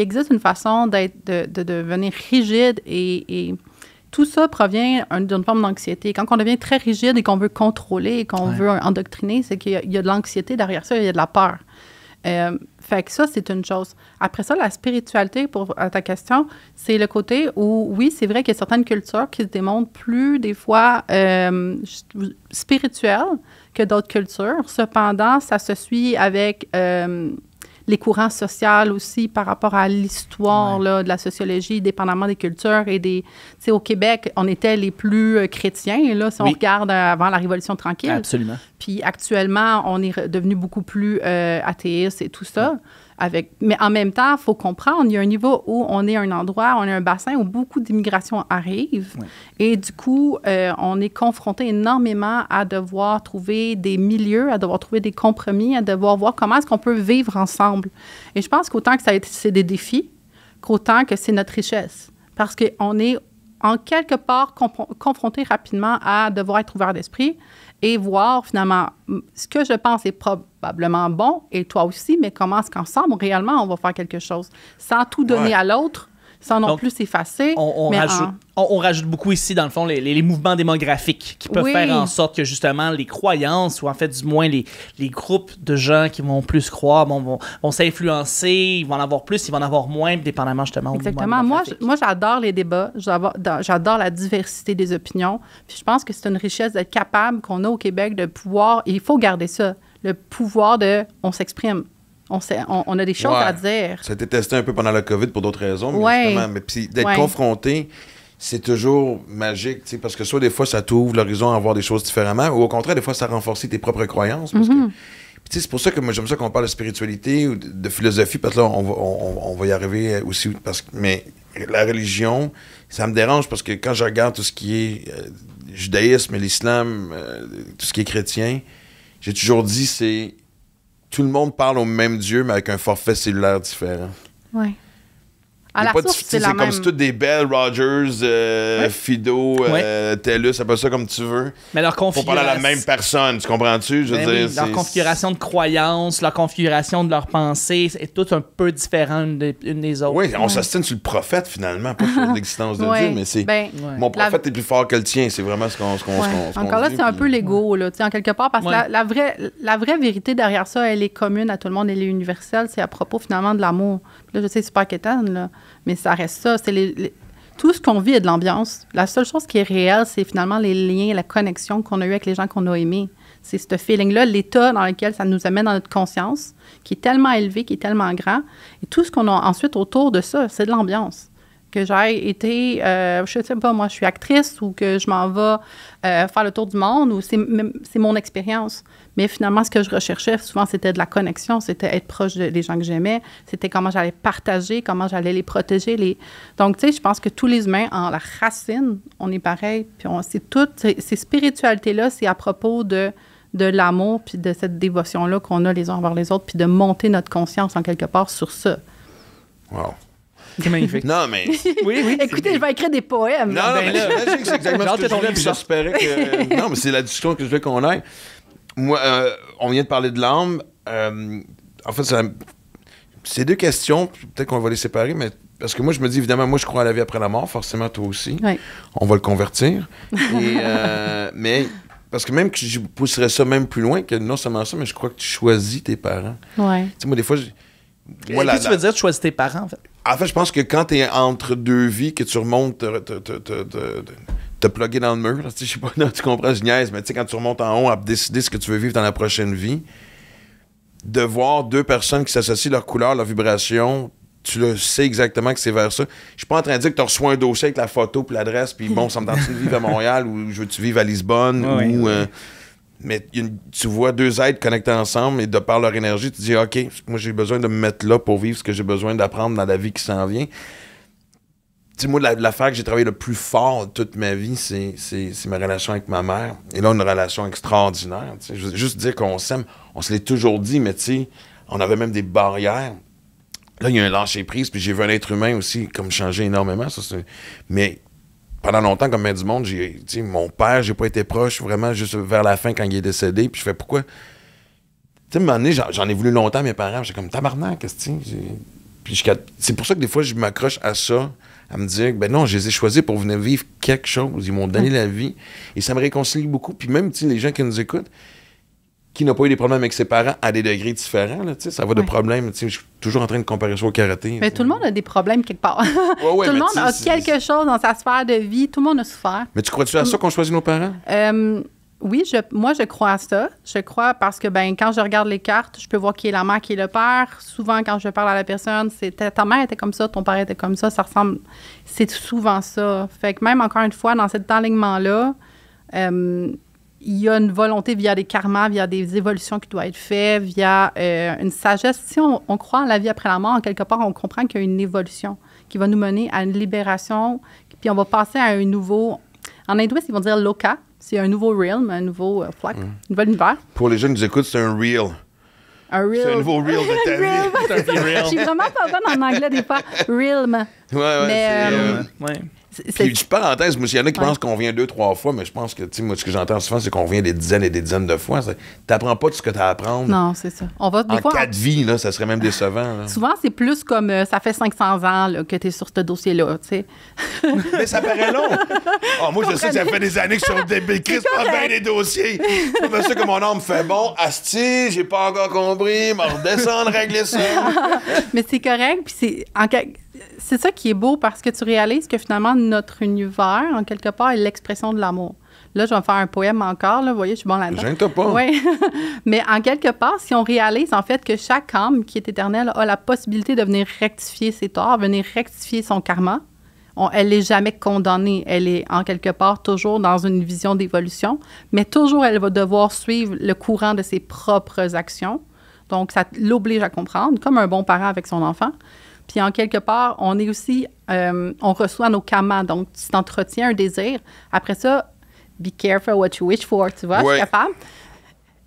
Speaker 3: existe une façon d'être, de, de, devenir rigide et, et tout ça provient d'une forme d'anxiété. Quand on devient très rigide et qu'on veut contrôler et qu'on veut endoctriner, c'est qu'il y, a de l'anxiété derrière ça, il y a de la peur. Euh, fait que ça, c'est une chose. Après ça, la spiritualité, pour ta question, c'est le côté où, oui, c'est vrai qu'il y a certaines cultures qui se démontrent plus, des fois, euh, spirituelles que d'autres cultures. Cependant, ça se suit avec euh, les courants sociaux aussi par rapport à l'histoire de la sociologie, dépendamment des cultures et des. Tu au Québec, on était les plus euh, chrétiens, là, si on regarde euh, avant la Révolution tranquille. Absolument. Puis actuellement, on est devenu beaucoup plus euh, et tout ça mais en même temps, il faut comprendre, il y a un niveau où on est un endroit, on est un bassin où beaucoup d'immigration arrive. Et du coup, euh, on est confronté énormément à devoir trouver des milieux, à devoir trouver des compromis, à devoir voir comment est-ce qu'on peut vivre ensemble. Et je pense qu'autant que ça c'est des défis, qu'autant que c'est notre richesse. Parce qu'on est en quelque part confronté rapidement à devoir être ouvert d'esprit, et voir finalement ce que je pense est probablement bon et toi aussi, mais comment est-ce qu'ensemble, réellement, on va faire quelque chose sans tout donner à l'autre sans non plus s'effacer. On,
Speaker 2: on, rajoute, beaucoup ici, dans le fond, les, mouvements démographiques qui peuvent faire en sorte que justement les croyances, ou en fait du moins les, les groupes de gens qui vont plus croire, vont, s'influencer, ils vont en avoir plus, ils vont en avoir moins, dépendamment justement. Exactement.
Speaker 3: Moi, moi j'adore les débats, j'adore la diversité des opinions. Puis je pense que c'est une richesse d'être capable qu'on a au Québec de pouvoir, et il faut garder ça, le pouvoir de on s'exprime on, a des choses à dire.
Speaker 1: Ça a été testé un peu pendant la COVID pour d'autres raisons, mais mais d'être confronté, c'est toujours magique, parce que soit des fois, ça t'ouvre l'horizon à voir des choses différemment, ou au contraire, des fois, ça renforce tes propres croyances. Mhm. c'est pour ça que moi, j'aime ça qu'on parle de spiritualité ou de, philosophie, parce que là, on va, y arriver aussi. Parce que, mais la religion, ça me dérange parce que quand je regarde tout ce qui est judaïsme euh, judaïsme, l'islam, euh, tout ce qui est chrétien, j'ai toujours dit c'est tout le monde parle au même Dieu, mais avec un forfait cellulaire différent
Speaker 3: c'est comme si comme
Speaker 1: toutes des belles Rogers, euh, Fido, euh, Tellus, appelle ça comme tu veux. Mais leur configuration. Faut parler la même personne, tu comprends-tu? Ben leur
Speaker 2: configuration de croyance, leur configuration de leur pensée, c'est tout un peu différent
Speaker 1: l'une des, autres. Oui, on s'astine sur le prophète finalement, pas sur l'existence de Dieu, mais c'est. Ben, mon prophète est plus fort que le tien, c'est vraiment ce qu'on se qu Encore là, c'est un peu
Speaker 3: l'ego, là, tu en quelque part, parce que la, vraie, la vraie vérité derrière ça, elle est commune à tout le monde, elle est universelle, c'est à propos finalement de l'amour. Là, je sais, c'est pas là mais ça reste ça. C'est tout ce qu'on vit est de l'ambiance. La seule chose qui est réelle, c'est finalement les liens, la connexion qu'on a eu avec les gens qu'on a aimés. C'est ce feeling-là, l'état dans lequel ça nous amène dans notre conscience, qui est tellement élevé, qui est tellement grand. Et tout ce qu'on a ensuite autour de ça, c'est de l'ambiance que j'ai été, je euh, je sais pas, moi, je suis actrice ou que je m'en vais euh, faire le tour du monde ou c'est, c'est mon expérience. Mais finalement, ce que je recherchais, souvent, c'était de la connexion, c'était être proche des gens que j'aimais, c'était comment j'allais partager, comment j'allais les protéger. Les... Donc, tu sais, je pense que tous les humains, en la racine, on est pareil. Puis c'est toutes ces spiritualités-là, c'est à propos de de l'amour puis de cette dévotion-là qu'on a les uns envers les autres, puis de monter notre conscience en quelque part sur ça.
Speaker 1: Wow. C'est magnifique. non, mais.
Speaker 3: Oui, oui. Écoutez, je vais écrire des poèmes. Non, ben mais là,
Speaker 1: c'est exactement ce que j'espérais que. Non, mais c'est la discussion que je veux qu'on ait. Moi, euh, on vient de parler de l'âme. Euh, en fait, c'est deux questions. Peut-être qu'on va les séparer, mais parce que moi, je me dis, évidemment, moi, je crois à la vie après la mort. Forcément, toi aussi. On va le convertir. Euh, mais parce que même que je pousserais ça même plus loin, que non seulement ça, mais je crois que tu choisis tes parents. Ouais. Tu sais, moi, des fois, Qu'est-ce que tu veux dire
Speaker 2: tu choisis tes parents, en fait?
Speaker 1: En fait, je pense que quand tu es entre deux vies, que tu remontes, te plugger dans le mur. Je sais pas, tu comprends, je niaise, mais tu sais, quand tu remontes en haut à décider ce que tu veux vivre dans la prochaine vie, de voir deux personnes qui s'associent leur couleur, leur vibration, tu le sais exactement que c'est vers ça. Je suis pas en train de dire que tu reçois un dossier avec la photo puis l'adresse, puis bon, ça me tente de vivre à Montréal ou je veux tu vivre à Lisbonne ou. Euh, mais tu vois deux êtres connectés ensemble et de par leur énergie, tu dis OK, moi j'ai besoin de me mettre là pour vivre ce que j'ai besoin d'apprendre dans la vie qui s'en vient sais, moi, l'affaire que j'ai travaillé le plus fort toute ma vie, c'est, ma relation avec ma mère. Et là, une relation extraordinaire. Tu Juste dire qu'on s'aime, on se l'est toujours dit, mais tu on avait même des barrières. Là, il y a un lâcher-prise, puis j'ai vu un être humain aussi, comme changer énormément. Ça, mais pendant longtemps, comme maître du monde, j'ai, mon père, j'ai pas été proche vraiment juste vers la fin quand il est décédé. Puis je fais pourquoi. Tu sais, à un moment j'en ai voulu longtemps à mes parents. J'étais comme tabarnak, qu'est-ce que c'est pour ça que des fois, je m'accroche à ça à me dire ben non, je les ai choisis pour venir vivre quelque chose. Ils m'ont donné hum. la vie. Et ça me réconcilie beaucoup. Puis même les gens qui nous écoutent, qui n'ont pas eu des problèmes avec ses parents à des degrés différents. Là, ça va de problèmes. Je suis toujours en train de comparer ça au karaté. Mais tout le
Speaker 3: monde a des problèmes quelque part. tout le monde a quelque chose dans sa sphère de vie. Tout le monde a souffert.
Speaker 1: Mais tu crois-tu à ça hum. qu'on choisit nos parents?
Speaker 3: Euh, oui, je, moi, je crois à ça. Je crois parce que, ben, quand je regarde les cartes, je peux voir qui est la mère, qui est le père. Souvent, quand je parle à la personne, c'est « ta mère était comme ça, ton père était comme ça, ça ressemble. C'est souvent ça. Fait que même, encore une fois, dans cet alignement-là, euh, il y a une volonté via des karmas, via des évolutions qui doivent être faites, via euh, une sagesse. Si on, croit en la vie après la mort, en quelque part, on comprend qu'il y a une évolution qui va nous mener à une libération, puis on va passer à un nouveau. En hindouiste, ils vont dire loca. C'est un nouveau realm, un nouveau euh, flac, mm. un nouvel univers.
Speaker 1: Pour les jeunes qui nous écoutent, c'est un reel. Un
Speaker 3: reel. C'est un nouveau reel de ta vie. Je suis vraiment pas bonne en anglais des fois. Realm.
Speaker 1: Oui, oui, mais, euh, euh, Puis, je parenthèse, il y en a qui pensent qu'on vient deux, trois fois, mais je pense que, tu sais, moi, ce que j'entends souvent, c'est qu'on vient des dizaines et des dizaines de fois. T'apprends pas tout ce que t'as à apprendre. Non,
Speaker 3: c'est ça. On va, des en fois, quatre
Speaker 1: vies, là, ça serait même décevant.
Speaker 3: Souvent, c'est plus comme euh, ça fait 500 ans que que t'es sur ce dossier-là, tu sais.
Speaker 1: mais ça paraît long. Ah, moi, je sais que ça fait des années que je suis au début. Chris, pas bien des dossiers. Je sûr que mon homme fait bon, asti, j'ai pas encore compris, m'en redescendre, régler ça.
Speaker 3: mais c'est correct, puis c'est c'est ça qui est beau parce que tu réalises que finalement, notre univers, en quelque part, est l'expression de l'amour. Là, je vais faire un poème encore, là, vous voyez, je suis bon là-dedans. pas. Oui. Mais en quelque part, si on réalise en fait que chaque âme qui est éternelle a la possibilité de venir rectifier ses torts, venir rectifier son karma, elle n'est jamais condamnée. Elle est en quelque part toujours dans une vision d'évolution, mais toujours elle va devoir suivre le courant de ses propres actions. Donc, ça l'oblige à comprendre, comme un bon parent avec son enfant. Puis en quelque part, on est aussi, euh, on reçoit nos kamas. Donc, tu t'entretiens un désir. Après ça, be careful what you wish for, tu vois, es capable.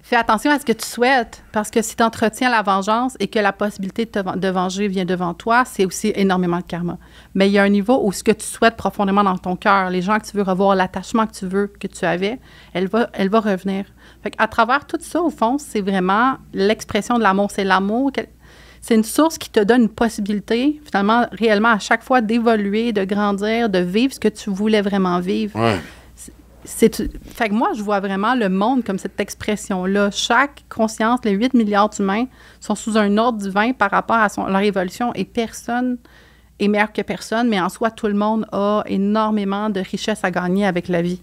Speaker 3: Fais attention à ce que tu souhaites, parce que si tu entretiens la vengeance et que la possibilité de, te, venger vient devant toi, c'est aussi énormément de karma. Mais il y a un niveau où ce que tu souhaites profondément dans ton cœur, les gens que tu veux revoir, l'attachement que tu veux, que tu avais, elle va, elle va revenir. Fait à travers tout ça, au fond, c'est vraiment l'expression de l'amour. C'est l'amour c'est une source qui te donne une possibilité, finalement, réellement, à chaque fois, d'évoluer, de grandir, de vivre ce que tu voulais vraiment vivre. C'est, fait que moi, je vois vraiment le monde comme cette expression-là. Chaque conscience, les 8 milliards d'humains sont sous un ordre divin par rapport à son, leur évolution et personne est meilleur que personne, mais en soi, tout le monde a énormément de richesses à gagner avec la vie.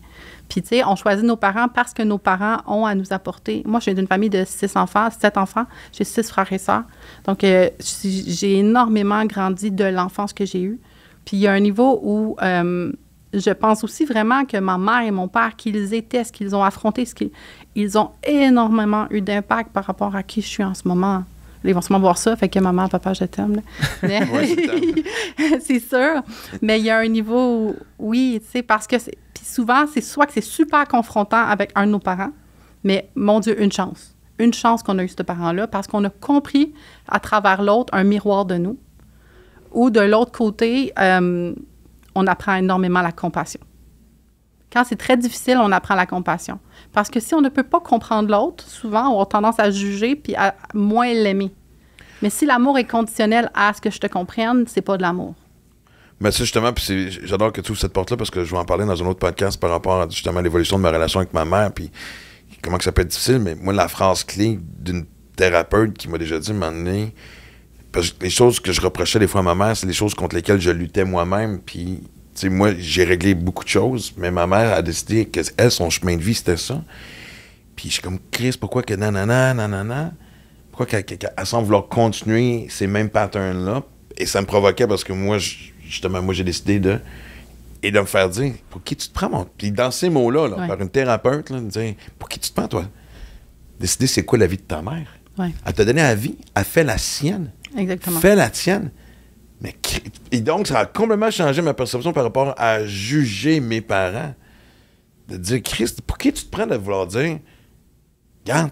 Speaker 3: Puis, tu sais, on choisit nos parents parce que nos parents ont à nous apporter. Moi, je suis d'une famille de six enfants, sept enfants. J'ai six frères et sœurs. Donc, euh, j'ai énormément grandi de l'enfance que j'ai eue. Puis, il y a un niveau où euh, je pense aussi vraiment que ma mère et mon père, qu'ils étaient, ce qu'ils ont affronté, ce qu'ils ils ont énormément eu d'impact par rapport à qui je suis en ce moment. Ils vont sûrement voir ça, fait que maman, papa, je t'aime. c'est sûr. Mais il y a un niveau, oui, tu sais, parce que puis souvent, c'est soit que c'est super confrontant avec un de nos parents, mais mon Dieu, une chance. Une chance qu'on a eu ce parent-là parce qu'on a compris à travers l'autre un miroir de nous. Ou de l'autre côté, euh, on apprend énormément la compassion. Quand c'est très difficile, on apprend la compassion. Parce que si on ne peut pas comprendre l'autre, souvent, on a tendance à juger puis à moins l'aimer. Mais si l'amour est conditionnel à ce que je te comprenne, c'est pas de l'amour.
Speaker 1: Mais c'est justement, puis j'adore que tu ouvres cette porte-là parce que je vais en parler dans un autre podcast par rapport à justement l'évolution de ma relation avec ma mère, puis comment que ça peut être difficile. Mais moi, la phrase clé d'une thérapeute qui m'a déjà dit, m'a parce que les choses que je reprochais des fois à ma mère, c'est les choses contre lesquelles je luttais moi-même, puis sais, moi, j'ai réglé beaucoup de choses, mais ma mère a décidé que, elle, son chemin de vie, c'était ça. Puis je suis comme, Chris, pourquoi que nanana, nanana, pourquoi qu'elle semble vouloir continuer ces mêmes patterns-là? Et ça me provoquait parce que moi, justement, moi, j'ai décidé de. Et de me faire dire, pour qui tu te prends, mon. Puis dans ces mots-là, par une thérapeute, me dire, pour qui tu te prends, toi? Décider c'est quoi la vie de ta mère. Elle t'a donné la vie, elle fait la sienne.
Speaker 3: Exactement. Fais la tienne.
Speaker 1: Mais, et donc, ça a complètement changé ma perception par rapport à juger mes parents. De dire, Christ, pour qui tu te prends de vouloir dire, regarde,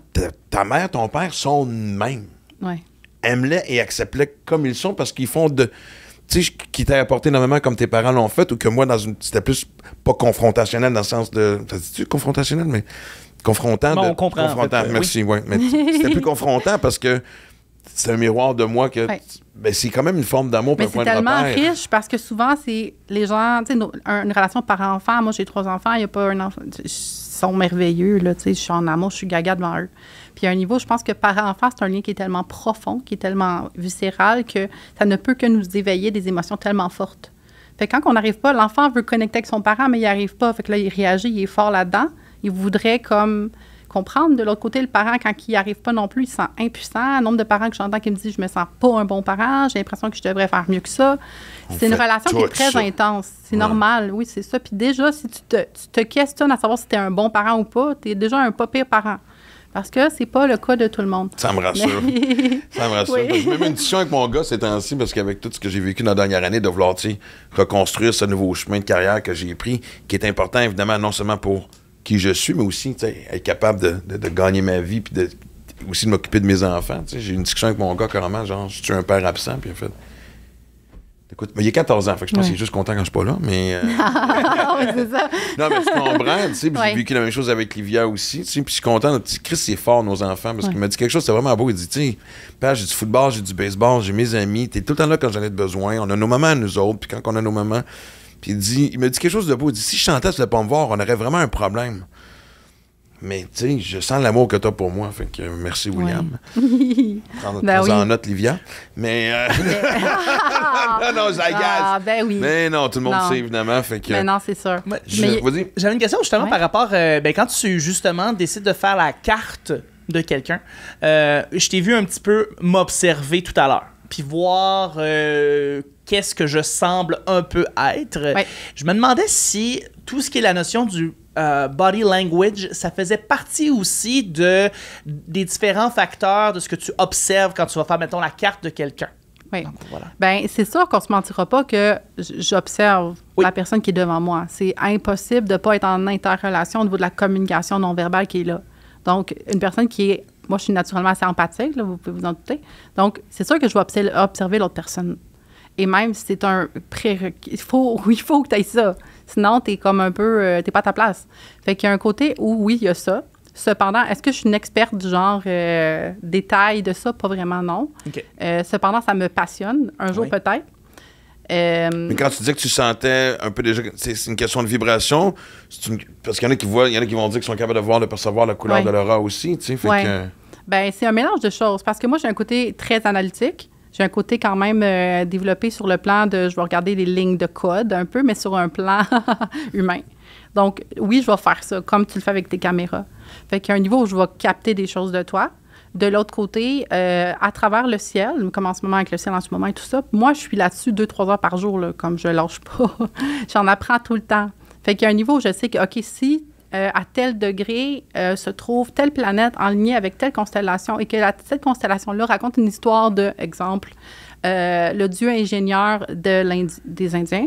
Speaker 1: ta, mère, ton père sont les mêmes Aime-les et accepte-les comme ils sont parce qu'ils font de. Tu sais, qui t'a apporté normalement comme tes parents l'ont fait ou que moi, dans une. C'était plus pas confrontationnel dans le sens de. tu confrontationnel, mais confrontant. Bon, Confrontant, euh, merci, oui. mais c'était plus confrontant parce que c'est un miroir de moi que. Ben, c'est quand même une forme d'amour, un point de repère. C'est tellement
Speaker 3: riche parce que souvent, c'est les gens, tu sais, une relation parent-enfant. Moi, j'ai trois enfants, il n'y a pas un enfant. Ils sont merveilleux, là, tu sais, je suis en amour, je suis gaga devant eux. Puis à un niveau, je pense que parent-enfant, c'est un lien qui est tellement profond, qui est tellement viscéral que ça ne peut que nous éveiller des émotions tellement fortes. Fait quand on n'arrive pas, l'enfant veut connecter avec son parent, mais il n'y arrive pas. Fait que là, il réagit, il est fort là-dedans. Il voudrait comme comprendre. De l'autre côté, le parent, quand il n'y arrive pas non plus, il se sent impuissant. Un nombre de parents que j'entends qui me disent Je me sens pas un bon parent, j'ai l'impression que je devrais faire mieux que ça. C'est une relation qui est très intense. C'est normal, oui, c'est ça. Puis déjà, si tu te, te questionnes à savoir si tu es un bon parent ou pas, tu es déjà un pas pire parent parce que c'est pas le cas de tout le monde. Ça me rassure. ça me rassure. même une
Speaker 1: discussion avec mon gars ces temps-ci, parce qu'avec tout ce que j'ai vécu dans la dernière année, de vouloir reconstruire ce nouveau chemin de carrière que j'ai pris, qui est important évidemment non seulement pour qui je suis, mais aussi être capable de, de, gagner ma vie puis de, aussi de m'occuper de mes enfants. J'ai une discussion avec mon gars carrément, genre, je suis un père absent, puis en fait. mais il a 14 ans, fait que je pense qu'il est juste content quand je suis pas là, mais. Euh, c'est ça. non, mais tu comprends, tu sais, puis ouais. j'ai vécu la même chose avec Livia aussi, tu sais, puis je suis content, notre petit Chris, c'est fort, nos enfants, parce qu'il m'a dit quelque chose, c'est vraiment beau. Il dit, tu sais, père, j'ai du football, j'ai du baseball, j'ai mes amis, t'es tout le temps là quand j'en ai besoin, on a nos mamans à nous autres, puis quand on a nos mamans, puis il, me dit quelque chose de beau. Il dit Si je chantais sur pas me voir, on aurait vraiment un problème. Mais tu sais, je sens l'amour que tu as pour moi. Fait que merci, William. Prends, en ben note, Livia. Mais. Euh, non, non, Ah,
Speaker 2: ben oui. Mais non, tout le monde sait, évidemment. Fait que, Mais non, c'est sûr. J'avais une question justement par rapport. Euh, ben, quand tu justement décides de faire la carte de quelqu'un, euh, je t'ai vu un petit peu m'observer tout à l'heure puis voir euh, qu'est-ce que je semble un peu être. Je me demandais si tout ce qui est la notion du euh, body language, ça faisait partie aussi de, des différents facteurs de ce que tu observes quand tu vas faire, mettons, la carte de quelqu'un. Oui. Ben,
Speaker 3: c'est sûr qu'on se mentira pas que j'observe la personne qui est devant moi. C'est impossible de ne pas être en interrelation au niveau de la communication non verbale qui est là. Donc, une personne qui est moi, je suis naturellement assez empathique, là, vous pouvez vous en douter. Donc, c'est sûr que je vais observer, l'autre personne. Et même si c'est un prérequis, il faut, il faut que tu aies ça. Sinon, tu es comme un peu, euh, t'es pas à ta place. Fait qu'il y a un côté où, oui, il y a ça. Cependant, est-ce que je suis une experte du genre euh, détail de ça? Pas vraiment, non. Euh, cependant, ça me passionne. Un jour, peut-être. mais quand
Speaker 1: tu dis que tu sentais un peu déjà, c'est une question de vibration, parce qu'il y en a qui voient, y en a qui vont dire qu'ils sont capables de voir, de percevoir la couleur de de l'aura aussi, tu sais, fait que...
Speaker 3: Ben, c'est un mélange de choses parce que moi, j'ai un côté très analytique. J'ai un côté quand même euh, développé sur le plan de, je vais regarder les lignes de code un peu, mais sur un plan humain. Donc, oui, je vais faire ça, comme tu le fais avec tes caméras. Fait qu'il y a un niveau où je vais capter des choses de toi. De l'autre côté, euh, à travers le ciel, comme en ce moment avec le ciel en ce moment et tout ça, moi, je suis là-dessus deux, trois heures par jour, comme je lâche pas. J'en apprends tout le temps. Fait qu'il y a un niveau où je sais que, OK, si euh, à tel degré euh, se trouve telle planète en lien avec telle constellation et que cette constellation-là raconte une histoire de, exemple, euh, le dieu ingénieur des Indiens.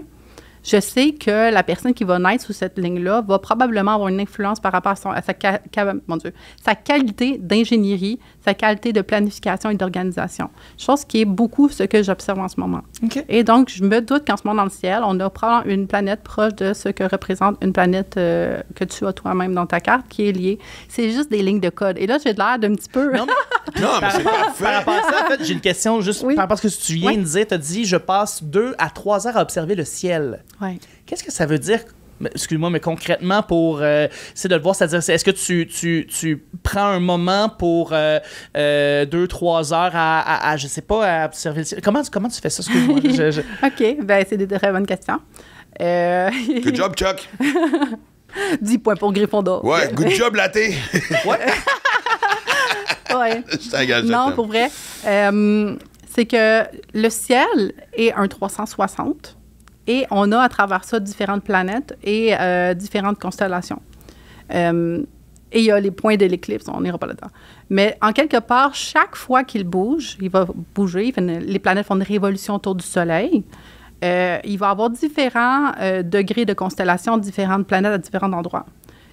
Speaker 3: Je sais que la personne qui va naître sous cette ligne-là va probablement avoir une influence par rapport à, sa qualité d'ingénierie, qualité de planification et d'organisation, chose qui est beaucoup ce que j'observe en ce moment. Et donc, je me doute qu'en ce moment dans le ciel, on a probablement une planète proche de ce que représente une planète euh, que tu as toi-même dans ta carte, qui est liée. C'est juste des lignes de code. Et là, j'ai l'air d'un petit peu...
Speaker 2: Non, mais, non, mais c'est parfait. Par à ça, en fait, j'ai une question juste parce par rapport à ce que tu viens de dire. Tu as dit, je passe deux à trois heures à observer le ciel. Qu'est-ce que ça veut dire excuse-moi, mais concrètement, pour essayer euh, c'est de le voir, c'est-à-dire, est-ce que tu, tu, tu, prends un moment pour euh, euh, deux, trois heures à, à, ne je sais pas, à observer le comment, comment tu fais ça, excuse-moi?
Speaker 3: OK, ben c'est des très bonnes questions.
Speaker 1: good job, Chuck!
Speaker 3: 10 points pour Gryffondor. Ouais, good job, Laté! ouais! ouais. Je non, pour vrai, c'est que le ciel est un 360 et on a à travers ça différentes planètes et euh, différentes constellations. Euh, et il y a les points de l'éclipse, on n'ira pas là-dedans. Mais en quelque part, chaque fois qu'il bouge, il va bouger, les planètes font une révolution autour du Soleil. Euh, il va avoir différents degrés de constellations, différentes planètes à différents endroits.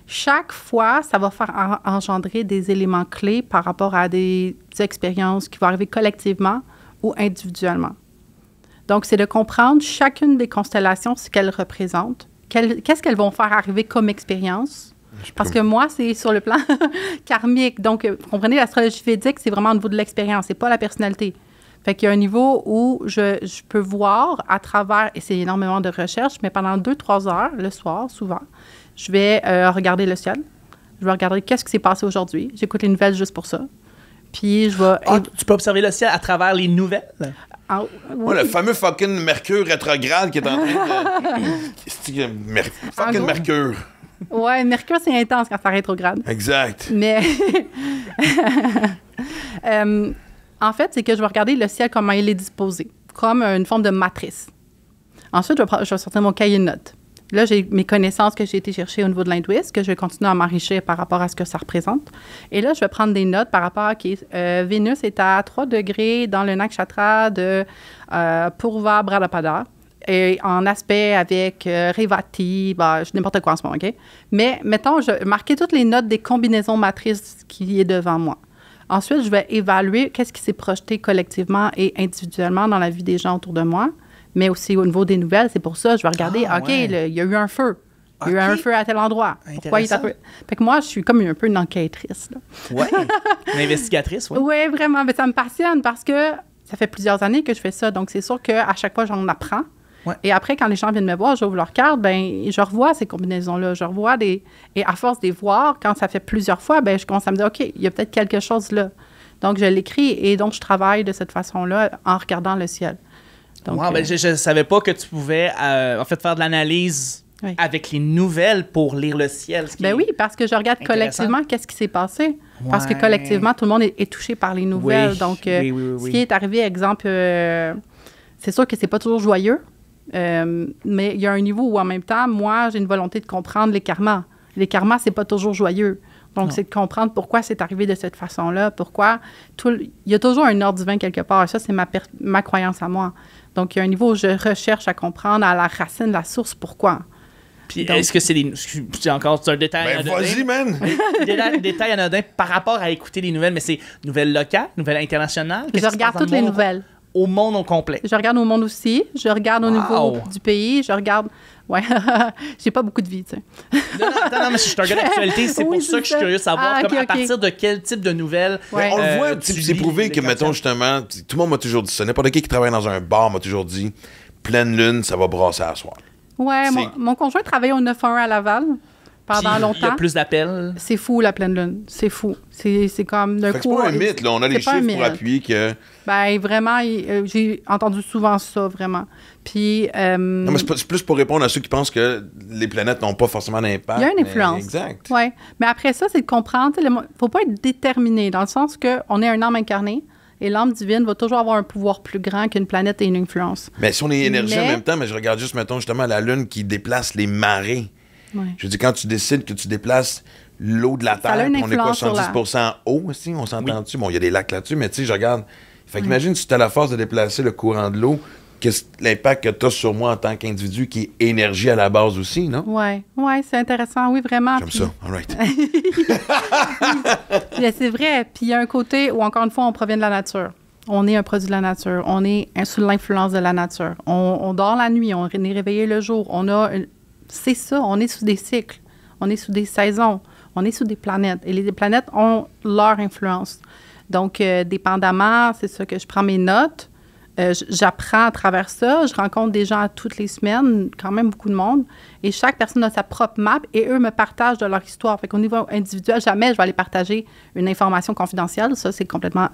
Speaker 3: Chaque fois, ça va faire engendrer des éléments clés par rapport à des expériences qui vont arriver collectivement ou individuellement. Donc, c'est de comprendre chacune des constellations, ce qu'elles représentent, qu'est-ce qu'elles vont faire arriver comme expérience. Parce que moi, c'est sur le plan karmique. Donc, euh, vous comprenez, l'astrologie védique, c'est vraiment au niveau de l'expérience, c'est pas la personnalité. Fait qu'il y a un niveau où je, peux voir à travers, et c'est énormément de recherche, mais pendant deux, trois heures, le soir, souvent, je vais euh, regarder le ciel. Je vais regarder qu'est-ce qui s'est passé aujourd'hui. J'écoute les nouvelles juste pour ça.
Speaker 2: Puis je vais. Ah, tu peux observer le ciel à travers les nouvelles? Ah, le
Speaker 1: fameux fucking Mercure rétrograde qui est en train
Speaker 2: de.
Speaker 1: Fucking Mercure.
Speaker 3: Ouais, Mercure, c'est intense quand ça rétrograde.
Speaker 1: Exact.
Speaker 3: Mais. Euh, en fait, c'est que je vais regarder le ciel, comment il est disposé, comme une forme de matrice. Ensuite, je vais, je vais sortir mon cahier de notes. Là, j'ai mes connaissances que j'ai été chercher au niveau de l'hindouisme, que je vais continuer à m'enrichir par rapport à ce que ça représente. Et là, je vais prendre des notes par rapport à qui euh, Vénus est à 3 degrés dans le nakshatra de euh, Purva Bradapada. Et en aspect avec euh, Revati, bah, je n'importe quoi en ce moment, OK? Mais mettons, je vais marquer toutes les notes des combinaisons matrices qui est devant moi. Ensuite, je vais évaluer qu'est-ce qui s'est projeté collectivement et individuellement dans la vie des gens autour de moi mais aussi au niveau des nouvelles, c'est pour ça, je vais regarder, ah, OK, il y a eu un feu. Il y a eu un feu à tel endroit. Pourquoi il Fait que moi, je suis comme un peu une enquêtrice.
Speaker 2: Oui, une investigatrice,
Speaker 3: oui. vraiment. Mais ça me passionne parce que ça fait plusieurs années que je fais ça. Donc, c'est sûr qu'à chaque fois, j'en apprends. Et après, quand les gens viennent me voir, j'ouvre leur carte, ben, je revois ces combinaisons-là. Je revois des. Et à force de les voir, quand ça fait plusieurs fois, ben, je commence à me dire OK, il y a peut-être quelque chose là. Donc, je l'écris et donc, je travaille de cette façon-là en regardant le ciel
Speaker 2: ben, euh, je ne savais pas que tu pouvais euh, en fait faire de l'analyse avec les nouvelles pour lire le ciel. Ben
Speaker 3: oui, parce que je regarde collectivement qu'est-ce qui s'est passé. Parce que collectivement, tout le monde est, touché par les nouvelles. Donc, euh, ce qui est arrivé, exemple, c'est sûr que c'est pas toujours joyeux, mais il y a un niveau où en même temps, moi, j'ai une volonté de comprendre les karmas. Les karmas, c'est pas toujours joyeux. Donc, c'est de comprendre pourquoi c'est arrivé de cette façon-là, pourquoi il y a toujours un ordre divin quelque part. Ça, c'est ma, ma croyance à moi. Donc, il y a un niveau où je recherche à comprendre à la racine, la source, pourquoi.
Speaker 2: Puis est-ce que c'est des. C'est encore un détail ben Vas-y, man! détail, détail anodin par rapport à écouter les nouvelles, mais c'est nouvelles locales, nouvelles internationales. Je regarde toutes les nouvelles. Au monde au complet. Je regarde au monde
Speaker 3: aussi. Je regarde au niveau du pays. Je regarde Ouais, j'ai pas beaucoup de vie, tu sais.
Speaker 2: non, non, non, mais je suis un gars d'actualité, c'est pour ça que je suis curieux de savoir ah, à partir de quel type de nouvelles. on le euh, voit,
Speaker 1: c'est éprouvé, que, mettons, justement, tout le monde m'a toujours dit ça. N'importe qui qui travaille dans un bar m'a toujours dit pleine lune, ça va brasser à soir.
Speaker 3: Ouais, mon, conjoint travaille au 9-1 à Laval pendant longtemps. Il y a plus d'appels. C'est fou, la pleine lune. C'est fou. C'est comme d'un coup. C'est pas un euh, mythe, là. On a les chiffres pour appuyer que. Ben, vraiment, euh, j'ai entendu souvent ça, vraiment. Puis. Euh, non, mais c'est
Speaker 1: plus pour répondre à ceux qui pensent que les planètes n'ont pas forcément d'impact. Il y a une influence. exact.
Speaker 3: Oui. Mais après ça, c'est de comprendre. Il ne faut pas être déterminé, dans le sens qu'on est un âme incarné et l'âme divine va toujours avoir un pouvoir plus grand qu'une planète et une influence. Mais si on est énergie en même
Speaker 1: temps, mais je regarde juste, mettons, justement la Lune qui déplace les marées. Je veux dire, quand tu décides que tu déplaces l'eau de la terre, on est pas 70 en eau aussi, on s'entend-tu? Bon, il y a des lacs là-dessus, mais tu sais, je regarde. Fait qu'imagine si tu as la force de déplacer le courant de l'eau, l'impact que tu as sur moi en tant qu'individu qui est énergie à la base aussi, non? Oui,
Speaker 3: ouais, c'est intéressant, oui, vraiment. Comme ça, all right. c'est vrai. Puis il y a un côté où, encore une fois, on provient de la nature. On est un produit de la nature. On est sous l'influence de la nature. On, dort la nuit, on est réveillé le jour. On a c'est ça, on est sous des cycles, on est sous des saisons, on est sous des planètes. Et les planètes ont leur influence. Donc, euh, dépendamment, c'est ça que je prends mes notes, euh, j'apprends à travers ça, je rencontre des gens toutes les semaines, quand même beaucoup de monde, et chaque personne a sa propre map et eux me partagent de leur histoire. Fait qu'au niveau individuel, jamais je vais aller partager une information confidentielle, ça c'est complètement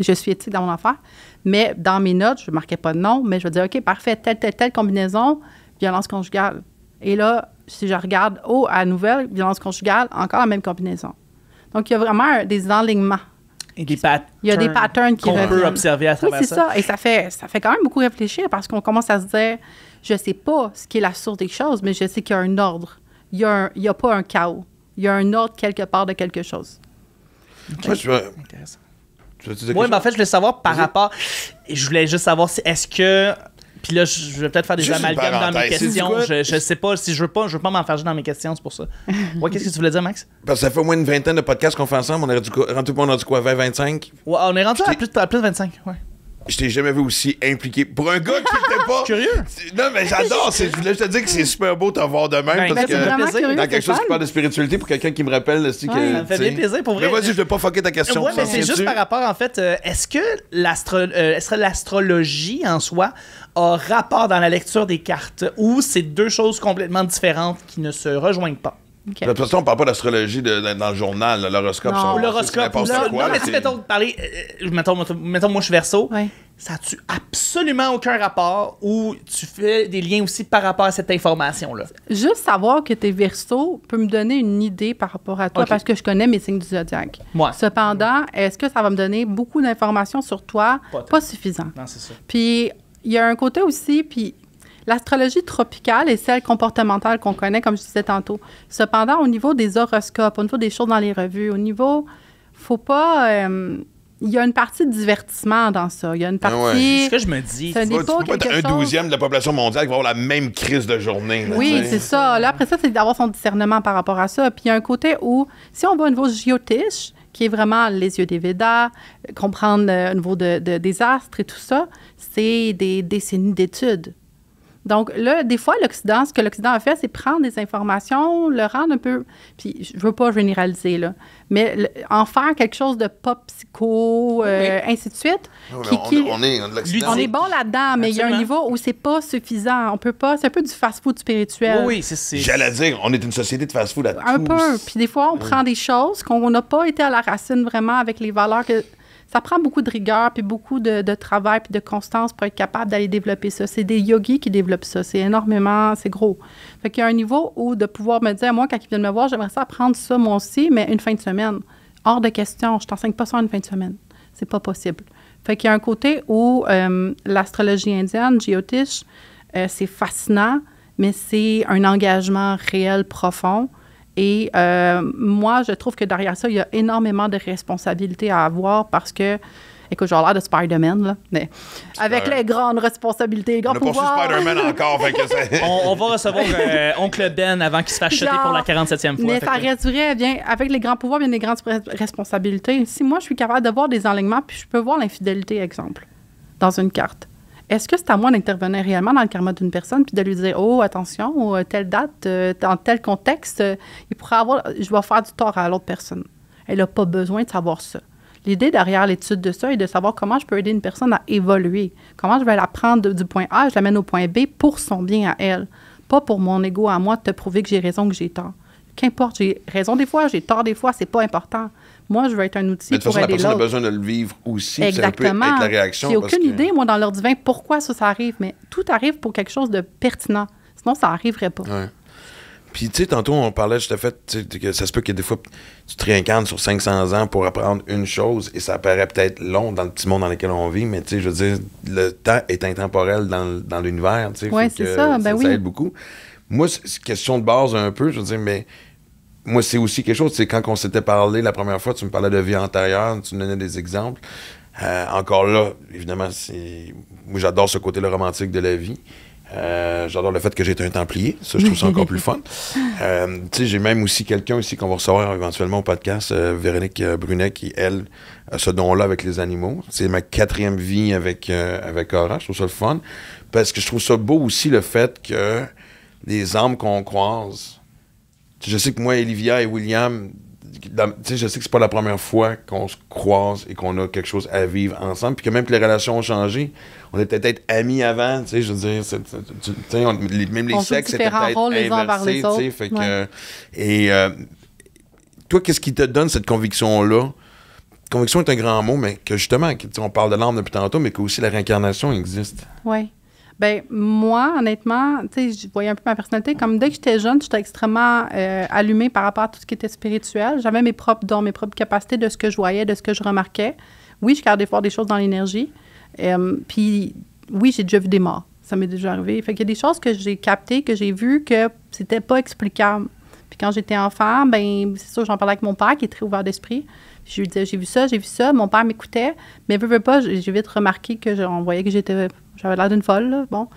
Speaker 3: je suis éthique dans mon affaire. Mais dans mes notes, je ne marquais pas de nom, mais je vais dire, OK, parfait, telle, telle, telle combinaison, violence conjugale. Et là, si je regarde haut oh, à nouvelle violence conjugale, encore la même combinaison. Donc, il y a vraiment des enlignements.
Speaker 2: il y a des patterns qu'on peut observer à travers oui, c'est ça. Et ça
Speaker 3: fait, ça fait quand même beaucoup réfléchir parce qu'on commence à se dire, je sais pas ce qui est la source des choses, mais je sais qu'il y a un ordre. Il n'y a, a, pas un chaos. Il y a un ordre quelque part de quelque chose.
Speaker 1: Okay. veux... Intéressant.
Speaker 2: oui, mais en fait, je voulais savoir par rapport... Je voulais juste savoir, si, est-ce que puis là, je vais peut-être faire des amalgames dans mes questions. Je, sais pas, si je veux pas, je veux pas m'enfarger dans mes questions, c'est pour
Speaker 1: ça. Ouais, qu'est-ce que tu voulais dire, Max? Parce que ça fait au moins une vingtaine de podcasts qu'on fait ensemble. On est rendu, on a du quoi, 20, 25?
Speaker 2: Ouais, on est rendu à plus, à plus de 25, ouais
Speaker 1: je t'ai jamais vu aussi impliqué. Pour un gars qui n'était pas. curieux. Non, mais j'adore. Je voulais te dire que c'est super beau de te voir de même. Ben, parce ben, que dans quelque chose qui parle de spiritualité, pour quelqu'un qui me rappelle. Là, que, ça me fait plaisir. Pour vrai, mais vas-y, je vais pas fucker ta question. Ouais, mais c'est juste par
Speaker 2: rapport, en fait, euh, euh, est-ce que l'astrologie en soi a rapport dans la lecture des cartes ou c'est deux choses complètement différentes qui ne se rejoignent pas? De
Speaker 1: toute façon, on parle pas d'astrologie dans le journal, l'horoscope. Non, l'horoscope. Non, mais tu mettons,
Speaker 2: parler, euh, euh, mettons, moi, je suis verso. Ça n'a-tu absolument aucun rapport ou tu fais des liens aussi par rapport à cette information-là?
Speaker 3: Juste savoir que tes es verso peut me donner une idée par rapport à toi parce que je connais mes signes du zodiaque. Cependant, est-ce que ça va me donner beaucoup d'informations sur toi? Pas, pas suffisant. Non, c'est ça. Puis, il y a un côté aussi, puis L'astrologie tropicale est celle comportementale qu'on connaît, comme je disais tantôt. Cependant, au niveau des horoscopes, au niveau des choses dans les revues, au niveau, faut pas. Euh, il y a une partie de divertissement dans ça. Il y a une ah partie. C'est ce que je me dis. C'est pas, un
Speaker 1: douzième de la population mondiale qui va avoir la même crise de journée. oui, c'est
Speaker 3: ça. Là, après ça, c'est d'avoir son discernement par rapport à ça. Puis il y a un côté où, si on va au niveau géotiche, qui est vraiment les yeux des Védas, euh, comprendre euh, au niveau de, de, des astres et tout ça, c'est des décennies d'études. Donc là, des fois, l'Occident, ce que l'Occident a fait, c'est prendre des informations, le rendre un peu, puis je veux pas généraliser, là, mais en faire quelque chose de pas psycho, euh, ainsi de suite. Ah on, est, bon là-dedans, mais il y a un niveau où c'est pas suffisant. On peut pas, c'est un peu du fast-food spirituel. Oui, oui
Speaker 1: c'est... J'allais dire, on est une société de fast-food à Un peu,
Speaker 3: puis des fois, on prend des choses qu'on n'a pas été à la racine vraiment avec les valeurs que ça prend beaucoup de rigueur, puis beaucoup de, travail, puis de constance pour être capable d'aller développer ça. C'est des yogis qui développent ça. C'est énormément, c'est gros. Fait qu'il y a un niveau où de pouvoir me dire, moi, quand ils viennent me voir, j'aimerais ça apprendre ça moi aussi, mais une fin de semaine. Hors de question, je t'enseigne pas ça une fin de semaine. C'est pas possible. Fait qu'il y a un côté où euh, l'astrologie indienne, Jyotish, euh, c'est fascinant, mais c'est un engagement réel, profond. Et euh, moi, je trouve que derrière ça, il y a énormément de responsabilités à avoir parce que Écoute, j'ai l'air de Spider-Man, là, mais avec euh, les grandes responsabilités, les grands on
Speaker 2: pouvoirs. spider encore, on, va recevoir euh, Oncle Ben avant qu'il se fasse chuter pour la 47e fois. Mais ça
Speaker 3: que... bien, avec les grands pouvoirs, bien des grandes responsabilités. Si moi, je suis capable de des enlignements, puis je peux voir l'infidélité, exemple, dans une carte. Est-ce que c'est à moi d'intervenir réellement dans le karma d'une personne puis de lui dire oh attention euh, telle date euh, dans tel contexte euh, il pourrait avoir je vais faire du tort à l'autre personne. Elle n'a pas besoin de savoir ça. L'idée derrière l'étude de ça est de savoir comment je peux aider une personne à évoluer, comment je vais la prendre du point A, je l'amène au point B pour son bien à elle, pas pour mon ego à moi de te prouver que j'ai raison que j'ai tort. Qu'importe, j'ai raison des fois, j'ai tort des fois, c'est pas important. Moi, je veux être un outil de pour façon, la personne a besoin
Speaker 1: de le vivre aussi. Exactement. être la réaction. J'ai aucune idée,
Speaker 3: moi, dans leur divin, pourquoi ça, arrive. Mais tout arrive pour quelque chose de pertinent. Sinon, ça n'arriverait pas.
Speaker 1: Puis, tu sais, tantôt, on parlait, je t'ai fait, que ça se peut que des fois, tu te réincarnes sur 500 ans pour apprendre une chose et ça paraît peut-être long dans le petit monde dans lequel on vit, mais tu sais, je veux dire, le temps est intemporel dans, l'univers, tu sais. c'est ben ça, ça, aide beaucoup. Moi, c'est question de base un peu, je veux dire, mais moi, c'est aussi quelque chose, c'est quand on s'était parlé la première fois, tu me parlais de vie antérieure, tu me donnais des exemples. Euh, encore là, évidemment, c'est. Moi, j'adore ce côté-là romantique de la vie. Euh, j'adore le fait que j'ai été un templier. Ça, je trouve ça encore plus fun. Euh, tu sais, j'ai même aussi quelqu'un ici qu'on va recevoir éventuellement au podcast, euh, Véronique Brunet, qui, elle, a ce don-là avec les animaux. C'est ma quatrième vie avec, avec Aura. Je trouve ça le fun. Parce que je trouve ça beau aussi le fait que les âmes qu'on croise je sais que moi, Olivia et William, je sais que c'est pas la première fois qu'on se croise et qu'on a quelque chose à vivre ensemble, puis que même que les relations ont changé, on était peut-être amis avant, tu sais, je veux dire, même les sexes étaient peut-être fait et euh, toi, qu'est-ce qui te donne cette conviction-là? Conviction est un grand mot, mais que justement, on parle de l'âme depuis tantôt, mais que aussi la réincarnation existe.
Speaker 3: Oui. Ben moi, honnêtement, tu sais, je voyais un peu ma personnalité. Comme dès que j'étais jeune, j'étais extrêmement euh, allumée par rapport à tout ce qui était spirituel. J'avais mes propres dons, mes propres capacités de ce que je voyais, de ce que je remarquais. Oui, je gardais fort des choses dans l'énergie. Euh, puis oui, j'ai déjà vu des morts. Ça m'est déjà arrivé. Fait qu'il y a des choses que j'ai captées, que j'ai vues, que c'était pas explicable. Puis quand j'étais enfant, ben c'est sûr, j'en parlais avec mon père qui est très ouvert d'esprit. Je lui disais, j'ai vu ça, j'ai vu ça. Mon père m'écoutait, mais veux, veux pas, j'ai vite remarqué que j'en voyais que j'étais, j'avais l'air d'une folle, là. bon.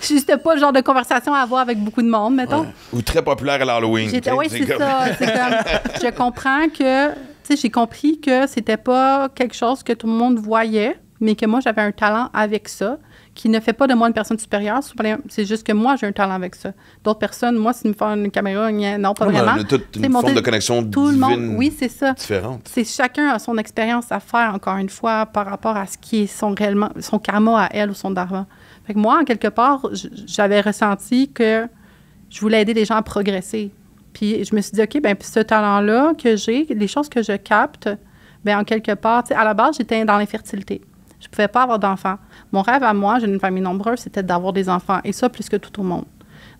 Speaker 3: C'était pas le genre de conversation à avoir avec beaucoup de monde, mettons.
Speaker 1: Ou très populaire à l'Halloween. Oui, c'est ça. je
Speaker 3: comprends que, tu sais, j'ai compris que c'était pas quelque chose que tout le monde voyait, mais que moi, j'avais un talent avec ça qui ne fait pas de moi une personne supérieure. C'est juste que moi, j'ai un talent avec ça. D'autres personnes, moi, si me font une caméra, non, pas vraiment. On toute une forme de connexion tout le monde, oui, c'est ça. différente. C'est chacun a son expérience à faire, encore une fois, par rapport à ce qui est son, réellement, son karma à elle ou son dharma. moi, en quelque part, j'avais ressenti que je voulais aider les gens à progresser. Puis je me suis dit, OK, ben ce talent-là que j'ai, les choses que je capte, bien, en quelque part, à la base, j'étais dans l'infertilité. Je ne pouvais pas avoir d'enfants. Mon rêve à moi, j'ai une famille nombreuse, c'était d'avoir des enfants, et ça plus que tout au monde.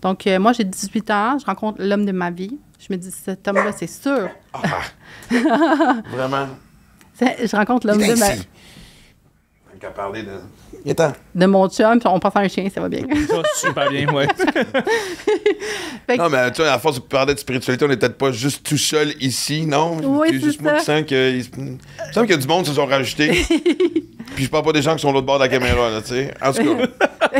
Speaker 3: Donc, euh, moi, j'ai 18 ans, je rencontre l'homme de ma vie. Je me dis, cet homme-là, c'est sûr. Ah! vraiment? Je rencontre l'homme de ma vie. Qu'à parler de. De mon chum, on passe à un chien, ça va bien.
Speaker 1: Ça, super bien, ouais. Non, mais tu vois, à force de parler de spiritualité, on n'est peut-être pas juste tout seul ici, non? Oui, c'est juste ça. moi sens que. Il semble qu'il y a du monde qui se sont rajoutés. Puis je parle pas des gens qui sont l'autre bord de la caméra, là, tu sais. En tout cas.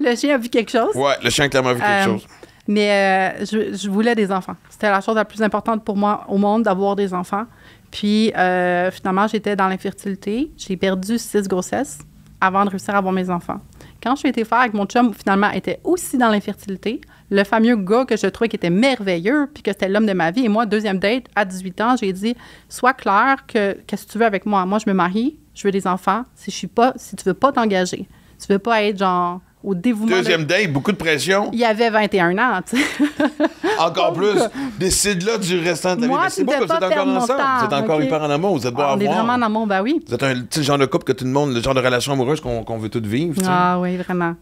Speaker 3: le chien a vu quelque chose. Ouais,
Speaker 1: le chien a vu quelque euh, chose.
Speaker 3: Mais euh, je, voulais des enfants. C'était la chose la plus importante pour moi au monde, d'avoir des enfants. Puis euh, finalement, j'étais dans l'infertilité. J'ai perdu six grossesses avant de réussir à avoir mes enfants. Quand je suis été faire avec mon chum, finalement, était aussi dans l'infertilité. Le fameux gars que je trouvais qui était merveilleux, puis que c'était l'homme de ma vie. Et moi, deuxième date, à 18 ans, j'ai dit Sois clair qu'est-ce que tu veux avec moi Moi, je me marie, je veux des enfants. Si je suis pas, si tu veux pas t'engager, tu veux pas être genre au
Speaker 1: dévouement. Deuxième de... date, beaucoup de pression. Il
Speaker 3: y avait 21 ans, tu sais.
Speaker 1: encore plus. Décide-là du restant de ta vie. C'est beau que vous êtes encore ensemble. vous êtes encore hyper en amour. Vous êtes beau ah, à On est vraiment
Speaker 3: en amour, ben oui.
Speaker 1: Vous êtes un le genre de couple que tout le monde, le genre de relation amoureuse qu'on veut toutes vivre. Ah oui, vraiment.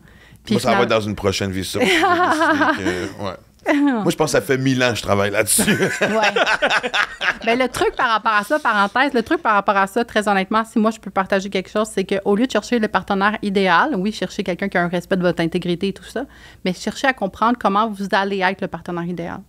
Speaker 1: Moi, ça va être dans une prochaine vie, ça.
Speaker 3: ouais. Moi, je
Speaker 1: pense que ça fait mille ans que je travaille là-dessus. Oui.
Speaker 3: Ben, le truc par rapport à ça, parenthèse, le truc par rapport à ça, très honnêtement, si moi je peux partager quelque chose, c'est qu'au lieu de chercher le partenaire idéal, oui, chercher quelqu'un qui a un respect de votre intégrité et tout ça, mais chercher à comprendre comment vous allez être le partenaire idéal.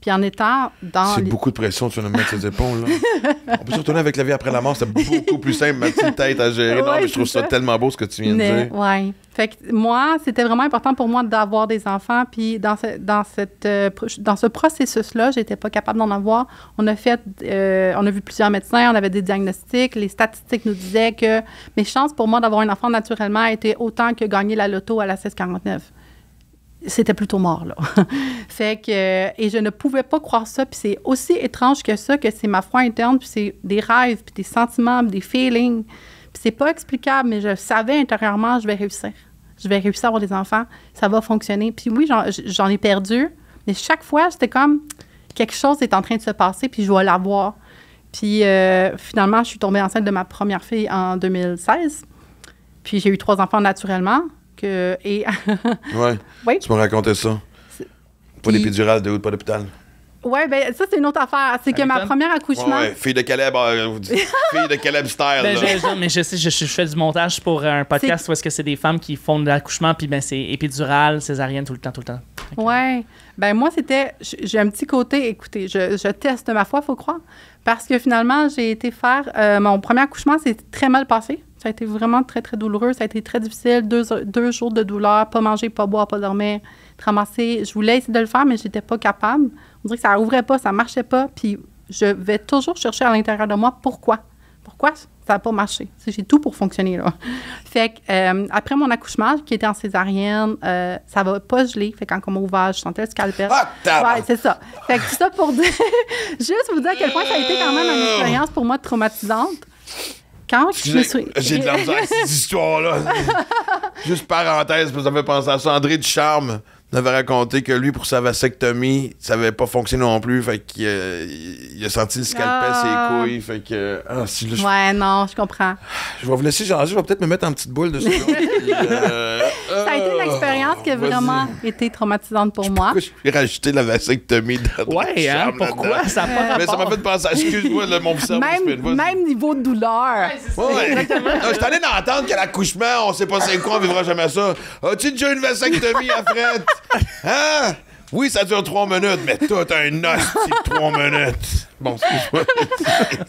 Speaker 3: Puis en étant dans. C'est
Speaker 1: beaucoup de pression sur le mettre ses épaules. Là. On peut retourner avec la vie après la mort, c'est beaucoup plus simple, ma petite tête à gérer. non, mais je trouve ça. tellement beau ce que tu viens de dire.
Speaker 3: Oui. Fait que moi, c'était vraiment important pour moi d'avoir des enfants. Puis dans ce, dans cette, euh, dans ce processus-là, j'étais pas capable d'en avoir. On a fait. Euh, on a vu plusieurs médecins, on avait des diagnostics. Les statistiques nous disaient que mes chances pour moi d'avoir un enfant naturellement étaient autant que gagner la loto à la 1649 c'était plutôt mort, là. fait que, euh, et je ne pouvais pas croire ça, puis c'est aussi étrange que ça, que c'est ma foi interne, puis c'est des rêves, puis des sentiments, puis des feelings. Puis c'est pas explicable, mais je savais intérieurement, je vais réussir. Je vais réussir à avoir des enfants, ça va fonctionner. Puis oui, j'en ai perdu, mais chaque fois, c'était comme quelque chose est en train de se passer, puis je vais l'avoir. Puis euh, finalement, je suis tombée enceinte de ma première fille en 2016. Puis j'ai eu trois enfants naturellement et
Speaker 1: ouais, Tu me raconté ça. Pas d'épidurale, de pas d'hôpital.
Speaker 3: Ouais, ben ça, c'est une autre affaire. C'est que ma première accouchement.
Speaker 1: Ouais, Fille de Caleb, euh,
Speaker 2: fille
Speaker 1: de Caleb style. Ben, je,
Speaker 2: mais je sais, je, suis fais du montage pour un podcast où est-ce que c'est des femmes qui font de l'accouchement, puis ben, c'est épidural, césarienne, tout le temps, tout le temps.
Speaker 3: Ouais. Ben moi, c'était. J'ai un petit côté, écoutez, je, teste ma foi, faut croire. Parce que finalement, j'ai été faire. Euh, mon premier accouchement, c'est très mal passé. Ça a été vraiment très, très douloureux. Ça a été très difficile. Deux, jours de douleur, pas manger, pas boire, pas dormir, ramasser. Je voulais essayer de le faire, mais je n'étais pas capable. On dirait que ça ouvrait pas, ça marchait pas. Puis je vais toujours chercher à l'intérieur de moi pourquoi. Pourquoi ça n'a pas marché? J'ai tout pour fonctionner, là. Fait que, euh, après mon accouchement, qui était en césarienne, ça euh, ça va pas geler. Fait quand on je sentais le scalpel. ouais, c'est ça. Fait que tout ça pour dire... juste vous dire à quel point ça a été quand même une expérience pour moi traumatisante je suis... J'ai de la misère avec cette histoire-là.
Speaker 1: Juste parenthèse, vous avez pensé à ça. André Ducharme avait raconté que lui, pour sa vasectomie, ça avait pas fonctionné non plus. Fait qu'il euh, il a senti le scalpel, ses ah. couilles. Fait que. Euh, ah, ouais, non, je comprends. Je vais vous laisser changer. Je vais peut-être me mettre en petite boule de ce expérience qui a vraiment
Speaker 3: été traumatisante pour moi. je
Speaker 1: suis rajouter la vasectomie dans Ouais, hein, pourquoi ça pas euh, Mais ça m'a fait penser, excuse-moi, mon cerveau même,
Speaker 3: même niveau de douleur. Ouais, exactement. Je suis
Speaker 1: allé d'entendre qu'à l'accouchement, on sait pas c'est quoi, on vivra jamais ça. As-tu déjà une vasectomie à Hein? Oui, ça dure trois minutes, mais tout un autre de trois minutes. Bon, moi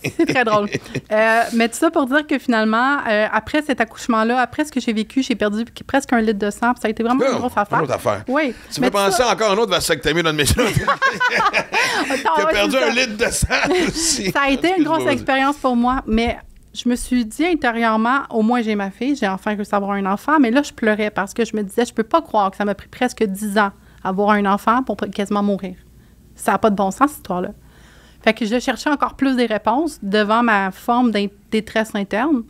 Speaker 1: c'est très
Speaker 3: drôle. Euh, mais tout ça pour dire que finalement, euh, après cet accouchement-là, après ce que j'ai vécu, j'ai perdu presque un litre de sang. ça a été vraiment une grosse affaire. Une autre affaire. Oui. Tu me penser
Speaker 1: encore un autre autre vasectomie dans mes cheveux. tu
Speaker 3: as perdu un litre
Speaker 1: de sang
Speaker 3: aussi. ça a été une grosse expérience pour moi, mais je me suis dit intérieurement, au moins j'ai ma fille, j'ai enfin réussi à avoir un enfant, mais là, je pleurais parce que je me disais, je peux pas croire que ça m'a pris presque dix ans avoir un enfant pour quasiment mourir. Ça n'a pas de bon sens, cette histoire-là. Fait que je cherchais encore plus des réponses devant ma forme d'un détresse interne.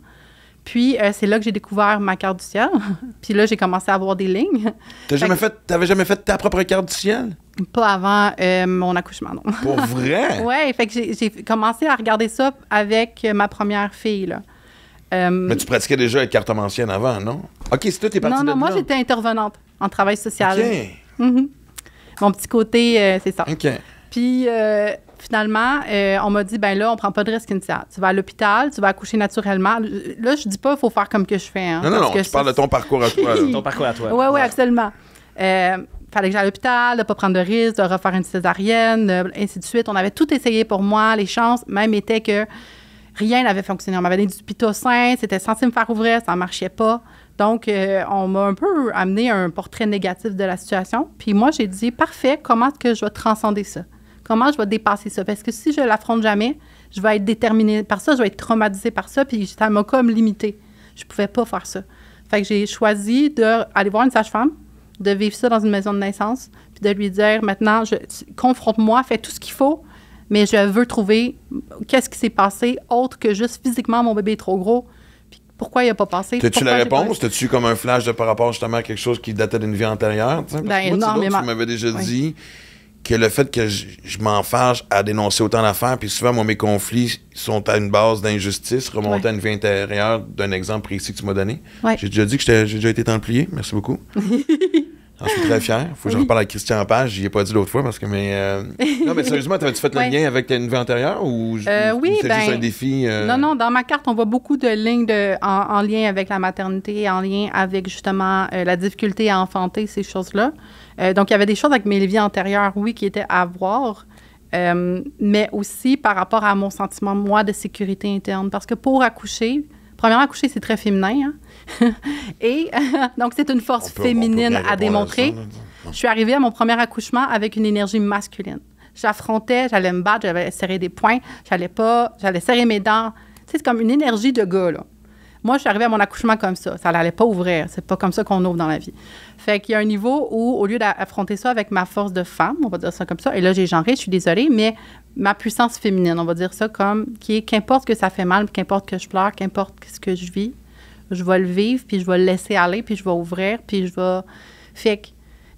Speaker 3: Puis euh, c'est là que j'ai découvert ma carte du ciel. puis là, j'ai commencé à avoir des lignes.
Speaker 1: T'as jamais t'avais jamais fait ta propre carte du ciel?
Speaker 3: Pas avant euh, mon accouchement, non. Pour vrai? ouais, fait que j'ai commencé à regarder ça avec ma première fille, là. Euh, Mais tu
Speaker 1: pratiquais déjà avec cartomancienne avant, non? OK, c'est toi, t'es partie Non, non, moi, j'étais
Speaker 3: intervenante en travail social. Tiens. Mhm. Mon petit côté, euh, c'est ça. Puis euh, finalement, euh, on m'a dit, ben là, on prend pas de risque initial. Tu vas à l'hôpital, tu vas accoucher naturellement. Là, je dis pas, faut faire comme que je fais. Hein, non, non, non, Je parle de ton
Speaker 1: parcours à toi. Oui,
Speaker 3: oui, absolument. Euh, fallait que j'aille à l'hôpital, de pas prendre de risque, de refaire une césarienne, ainsi de suite. On avait tout essayé pour moi. Les chances même étaient que rien n'avait fonctionné. On m'avait donné du pitocin, c'était censé me faire ouvrir, ça marchait pas. Donc, euh, on m'a un peu amené à un portrait négatif de la situation. Puis moi, j'ai dit, parfait, comment est-ce que je vais transcender ça? Comment je vais dépasser ça? Parce que si je l'affronte jamais, je vais être déterminée par ça, je vais être traumatisée par ça, puis ça m'a comme limitée. Je ne pouvais pas faire ça. Fait que j'ai choisi d'aller voir une sage-femme, de vivre ça dans une maison de naissance, puis de lui dire, maintenant, confronte-moi, fais tout ce qu'il faut, mais je veux trouver qu'est-ce qui s'est passé autre que juste physiquement, mon bébé est trop gros, pourquoi il a pas passé? T'as-tu la réponse?
Speaker 1: T'as-tu comme un flash de par rapport justement à quelque chose qui datait d'une vie antérieure? Ben, moi, énormément. Tu m'avais déjà dit que le fait que je, m'en fâche à dénoncer autant d'affaires, puis souvent, moi, mes conflits sont à une base d'injustice remontant à une vie intérieure d'un exemple précis que tu m'as donné. J'ai déjà dit que j'ai déjà été templier. Merci beaucoup. Je suis très fier. Faut que je reparle à Christian Page. J'y ai pas dit l'autre fois parce que. Mais, euh, Non, mais sérieusement, t'avais-tu fait le lien avec une vie antérieure ou euh, c'était juste ben, un défi? Euh? Non, non.
Speaker 3: Dans ma carte, on voit beaucoup de lignes de, en, en lien avec la maternité, en lien avec justement la difficulté à enfanter, ces choses-là. donc, il y avait des choses avec mes vies antérieures, oui, qui étaient à voir. mais aussi par rapport à mon sentiment, moi, de sécurité interne. Parce que pour accoucher, premièrement, accoucher, c'est très féminin. Hein? et donc, c'est une force féminine à démontrer. Je suis arrivée à mon premier accouchement avec une énergie masculine. J'affrontais, j'allais me battre, j'avais serré des poings, j'allais pas, j'allais serrer mes dents. C'est comme une énergie de gars, là. Moi, je suis arrivée à mon accouchement comme ça. Ça n'allait pas ouvrir. C'est pas comme ça qu'on ouvre dans la vie. Fait qu'il y a un niveau où, au lieu d'affronter ça avec ma force de femme, on va dire ça comme ça, et là, j'ai genré, je suis désolée, mais ma puissance féminine, on va dire ça comme, qui est qu'importe que ça fait mal, qu'importe que je pleure, qu'importe ce que je vis, je vais le vivre, puis je vais le laisser aller, puis je vais ouvrir, puis je vais... Fait que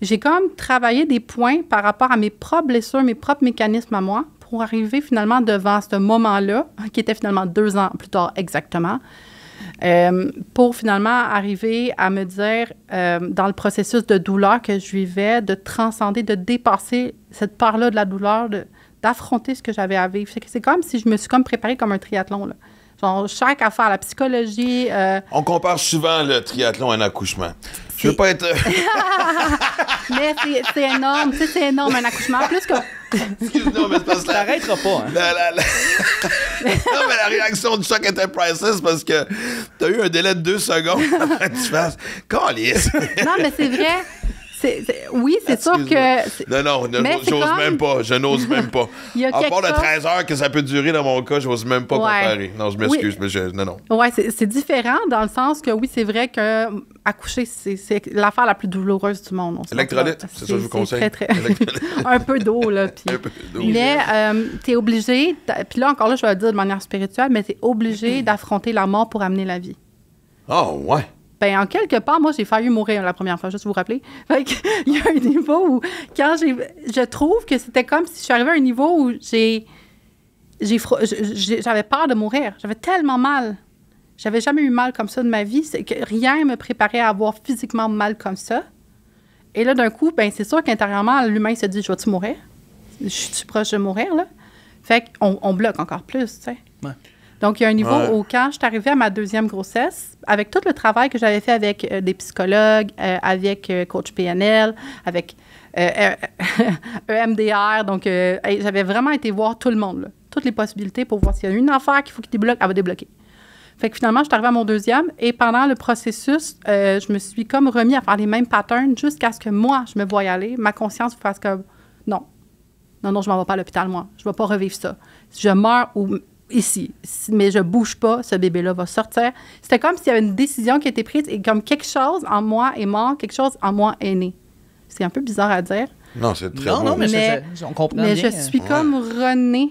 Speaker 3: j'ai comme travaillé des points par rapport à mes propres blessures, mes propres mécanismes à moi, pour arriver finalement devant ce moment-là, hein, qui était finalement deux ans plus tard exactement, euh, pour finalement arriver à me dire, euh, dans le processus de douleur que je vivais, de transcender, de dépasser cette part-là de la douleur, d'affronter ce que j'avais à vivre. C'est comme si je me suis comme préparée comme un triathlon. Là cherche chaque affaire, la psychologie. Euh,
Speaker 1: On compare souvent le triathlon à un accouchement. Je veux pas être.
Speaker 3: mais c'est énorme, c'est énorme un accouchement. Plus que.
Speaker 1: Excuse-moi, mais parce que. pas. Hein. La, non, mais la réaction du choc était priceless parce que t'as eu un délai de deux secondes avant que tu fasses. non, mais c'est vrai
Speaker 3: oui, c'est sûr que.
Speaker 1: Non, non, j'ose même pas. Je n'ose même pas. à part de 13 heures que ça peut durer dans mon cas, j'ose même pas comparer. Non, je m'excuse, mais je, non, non.
Speaker 3: Oui, c'est différent dans le sens que oui, c'est vrai que hum, accoucher, c'est l'affaire la plus douloureuse du monde. Électrolyte, c'est ça que je vous conseille. Très, très... un peu d'eau, là.
Speaker 1: Puis... Mais
Speaker 3: euh, tu es obligé, puis là encore là, je vais le dire de manière spirituelle, mais tu es obligé d'affronter la mort pour amener la vie. Ah, ouais ben en quelque part, moi, j'ai failli mourir la première fois, juste vous rappeler. Fait il y a un niveau où, quand j'ai. Je trouve que c'était comme si je suis arrivée à un niveau où j'ai. J'avais peur de mourir. J'avais tellement mal. J'avais jamais eu mal comme ça de ma vie. Que rien me préparait à avoir physiquement mal comme ça. Et là, d'un coup, ben c'est sûr qu'intérieurement, l'humain se dit Je vais-tu mourir Je suis-tu proche de mourir, là Fait qu'on on bloque encore plus, tu sais. Donc, il y a un niveau où quand je suis arrivée à ma deuxième grossesse, avec tout le travail que j'avais fait avec euh, des psychologues, euh, avec euh, coach PNL, avec EMDR, e donc j'avais vraiment été voir tout le monde, toutes les possibilités pour voir s'il y a une affaire qu'il faut qu'il débloque, elle va débloquer. Fait que finalement, je suis arrivée à mon deuxième et pendant le processus, je me suis comme remis à faire les mêmes patterns jusqu'à ce que moi, je me voie y aller, ma conscience fasse comme non, non, non, je m'en vais pas à l'hôpital, moi, je ne vais pas revivre ça. Si je meurs ou ici, mais je bouge pas, ce bébé-là va sortir. C'était comme s'il y avait une décision qui a été prise et comme quelque chose en moi est mort, quelque chose en moi est né. C'est un peu bizarre à dire.
Speaker 1: Non, c'est très Non, non, mais, je, on comprend Mais je suis comme
Speaker 3: Renée,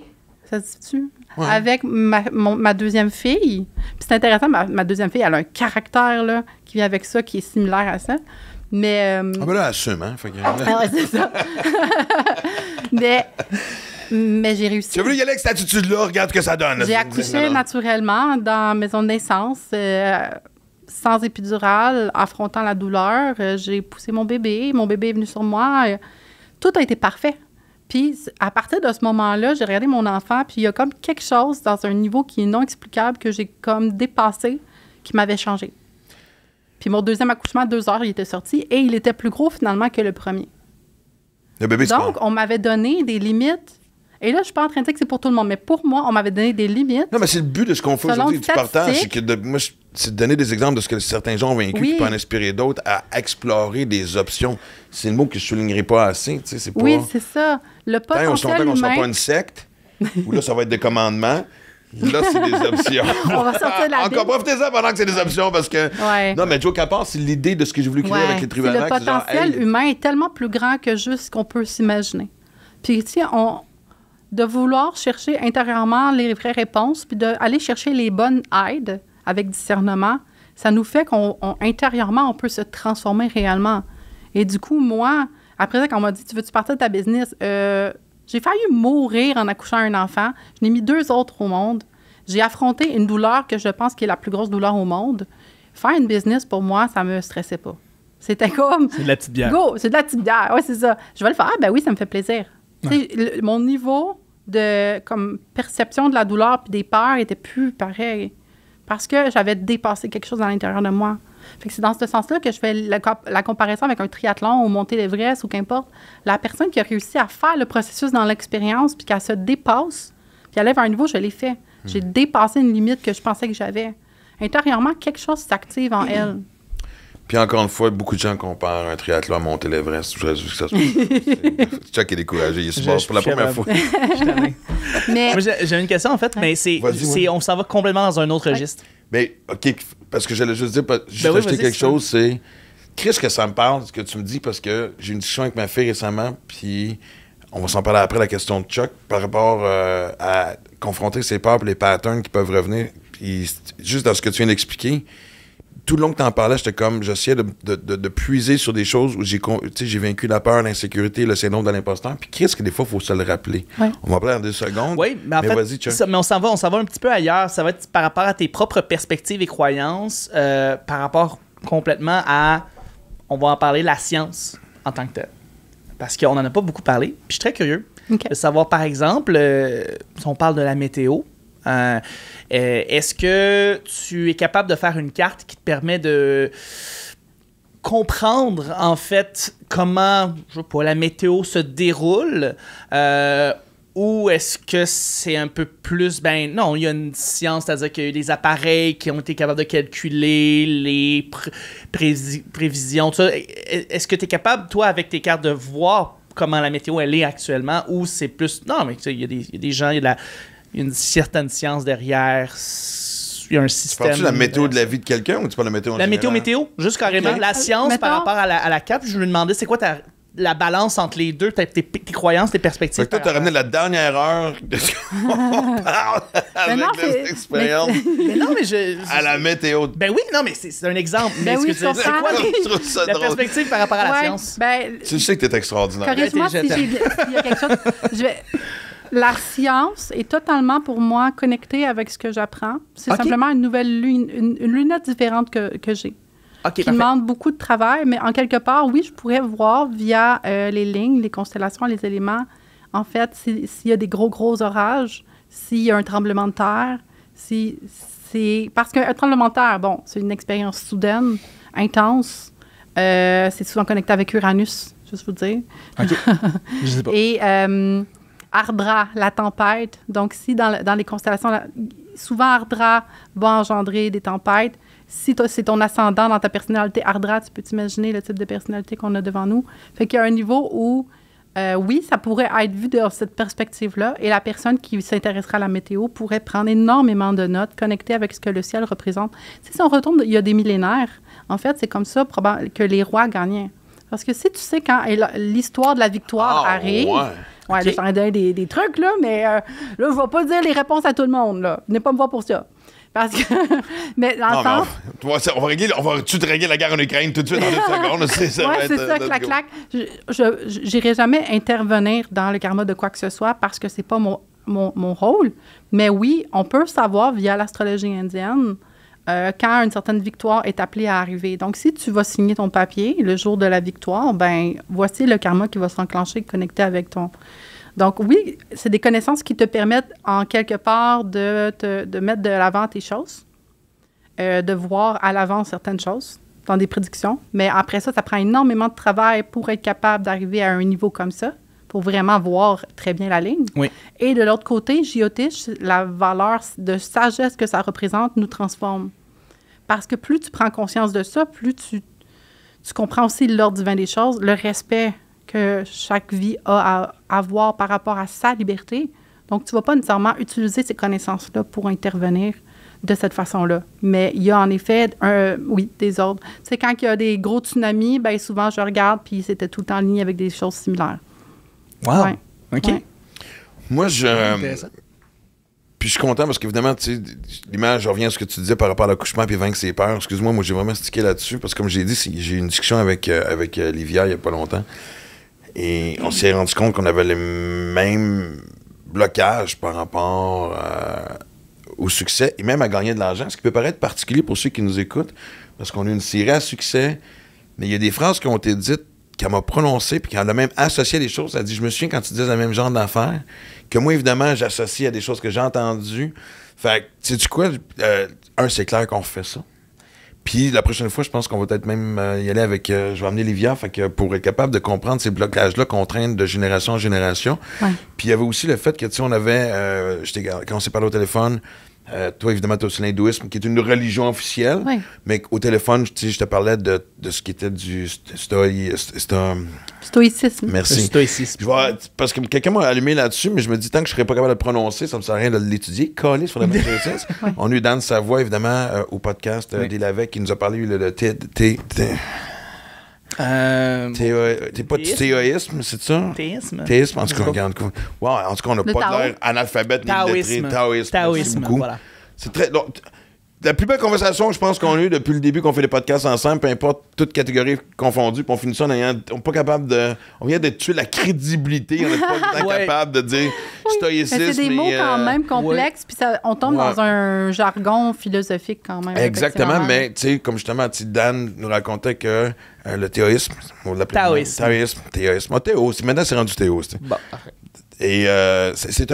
Speaker 3: ça se dit-tu? Avec ma, deuxième fille. c'est intéressant, ma, deuxième fille, elle a un caractère là, qui vient avec ça, qui est similaire à ça. Mais. Euh, ah, ben là,
Speaker 1: assume, hein? Ah, c'est ça.
Speaker 3: mais mais j'ai réussi. Tu veux y
Speaker 1: aller avec cette attitude-là, regarde ce que ça donne. J'ai accouché
Speaker 3: naturellement dans maison de naissance, euh, sans épidural, affrontant la douleur. Euh, j'ai poussé mon bébé, mon bébé est venu sur moi. Euh, tout a été parfait. Puis à partir de ce moment-là, j'ai regardé mon enfant, puis il y a comme quelque chose dans un niveau qui est non explicable que j'ai comme dépassé, qui m'avait changé. Puis mon deuxième accouchement, deux heures, il était sorti et il était plus gros finalement que le premier. Le bébé Donc, on m'avait donné des limites et là, je suis pas en train de dire que c'est pour tout le monde, mais pour moi, on m'avait donné des limites. Non,
Speaker 1: mais c'est le but de ce qu'on fait aujourd'hui, du partage. C'est de, moi, c'est de donner des exemples de ce que certains gens ont vaincu, qui peuvent en inspirer d'autres à explorer des options. C'est le mot que je soulignerai pas assez. C'est pas... Oui,
Speaker 3: c'est ça. Le potentiel on se qu'on sera pas une
Speaker 1: secte, où là, ça va être des commandements. Là, c'est des options. On va sortir de la Encore profitez-en pendant que c'est des options parce que. Non, mais Joe part, c'est l'idée de ce que j'ai voulu créer avec les tribunaux. Le potentiel
Speaker 3: humain est tellement plus grand que juste ce qu'on peut s'imaginer. Puis, tu sais, on, de vouloir chercher intérieurement les vraies réponses, puis d'aller chercher les bonnes aides avec discernement, ça nous fait qu'on intérieurement, on peut se transformer réellement. Et du coup, moi, après ça, quand on m'a dit, tu veux-tu partir de ta business? Euh, j'ai failli mourir en accouchant un enfant. Je n'ai mis deux autres au monde. J'ai affronté une douleur que je pense qui est la plus grosse douleur au monde. Faire une business, pour moi, ça me stressait pas. C'était comme. C'est
Speaker 2: de la petite Go,
Speaker 3: c'est de la petite bière. Oui, c'est ça. Je vais le faire. Ah, ben oui, ça me fait plaisir. mon niveau de comme perception de la douleur puis des peurs était plus pareil parce que j'avais dépassé quelque chose à l'intérieur de moi. c'est dans ce sens-là que je fais la, comparaison avec un triathlon ou monter l'Everest ou qu'importe. La personne qui a réussi à faire le processus dans l'expérience puis qu'elle se dépasse puis elle vers un niveau, je l'ai fait. Hmm. J'ai dépassé une limite que je pensais que j'avais. Intérieurement, quelque chose s'active en hmm. elle.
Speaker 1: Puis encore une fois, beaucoup de gens comparent un triathlon à monter l'Everest. Je que ça passe. Chuck est découragé, il se passe pour la première fois.
Speaker 2: mais... J'ai une question en fait, mais c'est, on s'en va complètement dans un
Speaker 1: autre registre. Mais OK, parce que j'allais juste dire, juste ben acheté quelque chose, c'est. Chris, que ça me parle, ce que tu me dis, parce que j'ai une discussion avec ma fille récemment, puis on va s'en parler après la question de Chuck par rapport euh, à confronter ses peurs et les patterns qui peuvent revenir. juste dans ce que tu viens d'expliquer, tout le long que en parlais, j'étais comme, j'essayais de, de, puiser sur des choses où j'ai, vaincu la peur, l'insécurité, le syndrome de l'imposteur. Puis qu'est-ce que des fois, il faut se le rappeler. On va parler en deux secondes. Oui, mais en fait,
Speaker 2: mais on s'en va, on s'en va un petit peu ailleurs. Ça va être par rapport à tes propres perspectives et croyances, euh, par rapport complètement à, on va en parler, la science en tant que telle. Parce qu'on n'en a pas beaucoup parlé. je suis très curieux de savoir, par exemple, euh, si on parle de la météo, euh, euh, est-ce que tu es capable de faire une carte qui te permet de comprendre en fait comment je sais la météo se déroule euh, ou est-ce que c'est un peu plus ben non il y a une science c'est-à-dire qu'il y a eu des appareils qui ont été capables de calculer les prévisions e-, est-ce que tu es capable toi avec tes cartes de voir comment la météo elle est actuellement ou c'est plus non mais il y, y, a des gens il y a de la une certaine science derrière.
Speaker 1: Il y a un système. Parles-tu de la météo de la euh, vie de quelqu'un ou tu parles de la météo en La météo, météo,
Speaker 2: juste carrément. La science par rapport à la, à la CAP, je lui demandais c'est quoi ta, la balance entre les deux, tes, tes, tes croyances, tes perspectives. que toi, t'as ramené
Speaker 1: la dernière heure de ce qu'on parle avec Mais, non,
Speaker 2: mais je, À la
Speaker 1: météo. Ben
Speaker 2: oui, non, mais c'est un exemple. Ben mais oui, c'est quoi je trouve ça la
Speaker 1: perspective par rapport à la
Speaker 2: science? Ben,
Speaker 1: tu sais que t'es extraordinaire. corrige quelque
Speaker 3: chose. Je vais la science est totalement pour moi connectée avec ce que j'apprends. C'est simplement une nouvelle lune, une, lunette différente que, que j'ai. Ok. qui demande beaucoup de travail, mais en quelque part, oui, je pourrais voir via euh, les lignes, les constellations, les éléments, en fait, s'il y a des gros, gros orages, s'il y a un tremblement de terre, si c'est... Parce qu'un tremblement de terre, bon, c'est une expérience soudaine, intense. Euh, c'est souvent connecté avec Uranus, juste vous dire. OK. je sais pas. Et... Euh, Ardra, la tempête. Donc, si dans, les constellations, souvent Ardra va engendrer des tempêtes. Si c'est ton ascendant dans ta personnalité Ardra, tu peux t'imaginer le type de personnalité qu'on a devant nous. Fait qu'il y a un niveau où, euh, oui, ça pourrait être vu de cette perspective-là et la personne qui s'intéressera à la météo pourrait prendre énormément de notes, connectées avec ce que le ciel représente. Si on retourne, il y a des millénaires. En fait, c'est comme ça que les rois gagnaient. Parce que si tu sais quand l'histoire de la victoire ah, arrive, ouais. Ouais, okay. train ai des, des, trucs, là, mais euh, là, je vais pas dire les réponses à tout le monde, là. Venez pas me voir pour ça. Parce que. mais dans
Speaker 1: on, va régler, on va tout régler la guerre en Ukraine tout de suite en deux secondes. C'est ça, ouais, c'est ça, euh, clac, clac.
Speaker 3: Je n'irai jamais intervenir dans le karma de quoi que ce soit parce que ce n'est pas mon, mon, mon, rôle. Mais oui, on peut savoir via l'astrologie indienne euh, quand une certaine victoire est appelée à arriver. Donc, si tu vas signer ton papier le jour de la victoire, ben voici le karma qui va s'enclencher, connecter avec ton. Donc, oui, c'est des connaissances qui te permettent, en quelque part, de, de mettre de l'avant tes choses, euh, de voir à l'avant certaines choses dans des prédictions. Mais après ça, ça prend énormément de travail pour être capable d'arriver à un niveau comme ça pour vraiment voir très bien la ligne. Et de l'autre côté, Jyotish, la valeur de sagesse que ça représente nous transforme. Parce que plus tu prends conscience de ça, plus tu, tu comprends aussi l'ordre divin des choses, le respect que chaque vie a à avoir par rapport à sa liberté. Donc, tu ne vas pas nécessairement utiliser ces connaissances-là pour intervenir de cette façon-là. Mais il y a en effet, un, oui, des ordres. C'est quand il y a des gros tsunamis, ben souvent, je regarde, puis c'était tout le temps en ligne avec des choses similaires.
Speaker 1: Wow. Ouais. OK. Moi, je. Puis je suis content parce qu'évidemment, tu sais, l'image, revient à ce que tu disais par rapport à l'accouchement puis vaincre ses peurs. Excuse-moi, moi, j'ai vraiment stické là-dessus parce que comme j'ai dit, j'ai eu une discussion avec, euh, avec euh, Livia il n'y a pas longtemps et on s'est rendu compte qu'on avait les mêmes blocages par rapport euh, au succès et même à gagner de l'argent, ce qui peut paraître particulier pour ceux qui nous écoutent parce qu'on a une série à succès, mais il y a des phrases qui ont été dites qu'elle m'a prononcé, puis qu'elle a même associé des choses. Elle a dit Je me souviens quand tu disais le même genre d'affaires, que moi, évidemment, j'associe à des choses que j'ai entendues. Fait sais tu quoi euh, Un, c'est clair qu'on fait ça. Puis la prochaine fois, je pense qu'on va peut-être même euh, y aller avec. Euh, je vais amener Livia, fait que pour être capable de comprendre ces blocages-là qu'on traîne de génération en génération. Puis il y avait aussi le fait que, tu sais, on avait. quand on s'est parlé au téléphone, euh, toi, évidemment, tu as aussi l'hindouisme, qui est une religion officielle. Mais au téléphone, je te parlais de, ce qui était du stoïcisme. Merci. parce que quelqu'un m'a allumé là-dessus, mais je me dis, tant que je ne serais pas capable de le prononcer, ça ne me sert à rien de l'étudier. sur la On a eu Dan Savoie, évidemment, euh, au podcast euh, qui nous a parlé de... t, euh, e, euh, t'es pas du théoïsme, c'est ça? Théisme. Théisme, en tout cas, regarde. Wow, en tout cas, on n'a pas l'air analphabète ni lettré. Taoïsme. Taoïsme, voilà. C'est très la plus belle conversation, je pense, qu'on a eue depuis le début qu'on fait les podcasts ensemble, peu importe, toute catégorie confondue, puis on finit ça en ayant. pas capable de. On vient de tuer la crédibilité, on n'est pas capable de dire stoïcisme. c'est des mots euh, quand même complexes,
Speaker 3: puis on tombe dans un jargon philosophique quand même. Exactement, mais
Speaker 1: tu sais, comme justement, Dan nous racontait que euh, le théoïsme, on l'appelle Taoïsme. Taoïsme, théoïsme. maintenant c'est rendu théo. Bon, Et c'est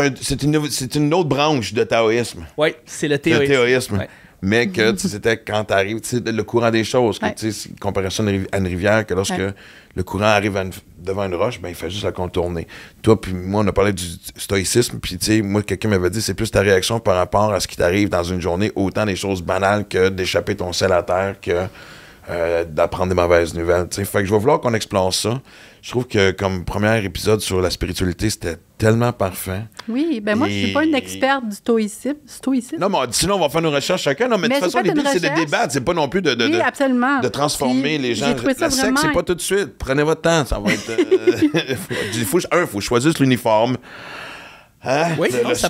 Speaker 1: une, autre branche de taoïsme.
Speaker 2: Oui, c'est le théoïsme. Le théoïsme
Speaker 1: mais que c'était quand tu arrives, le courant des choses, que, ouais. comparaison à une rivière, que lorsque le courant arrive devant une roche, ben, il fait juste la contourner. Toi, puis moi, on a parlé du stoïcisme, puis moi, quelqu'un m'avait dit, c'est plus ta réaction par rapport à ce qui t'arrive dans une journée, autant des choses banales que d'échapper ton sel à terre, que euh, d'apprendre des mauvaises nouvelles. Fait que je vais vouloir qu'on explore ça je trouve que comme premier épisode sur la spiritualité, c'était tellement parfait.
Speaker 3: Oui, ben moi, je je suis pas une experte du stoïcisme.
Speaker 1: Non, mais sinon, on va faire nos recherches chacun. Non, mais, de toute façon, les c'est des débats. C'est pas non plus de, de, de, de transformer les gens. La sexe, c'est pas tout de suite. Prenez votre temps. Ça va être. Euh, faut, un, il faut choisir l'uniforme. Hein? Oui, ça non, le ça ça,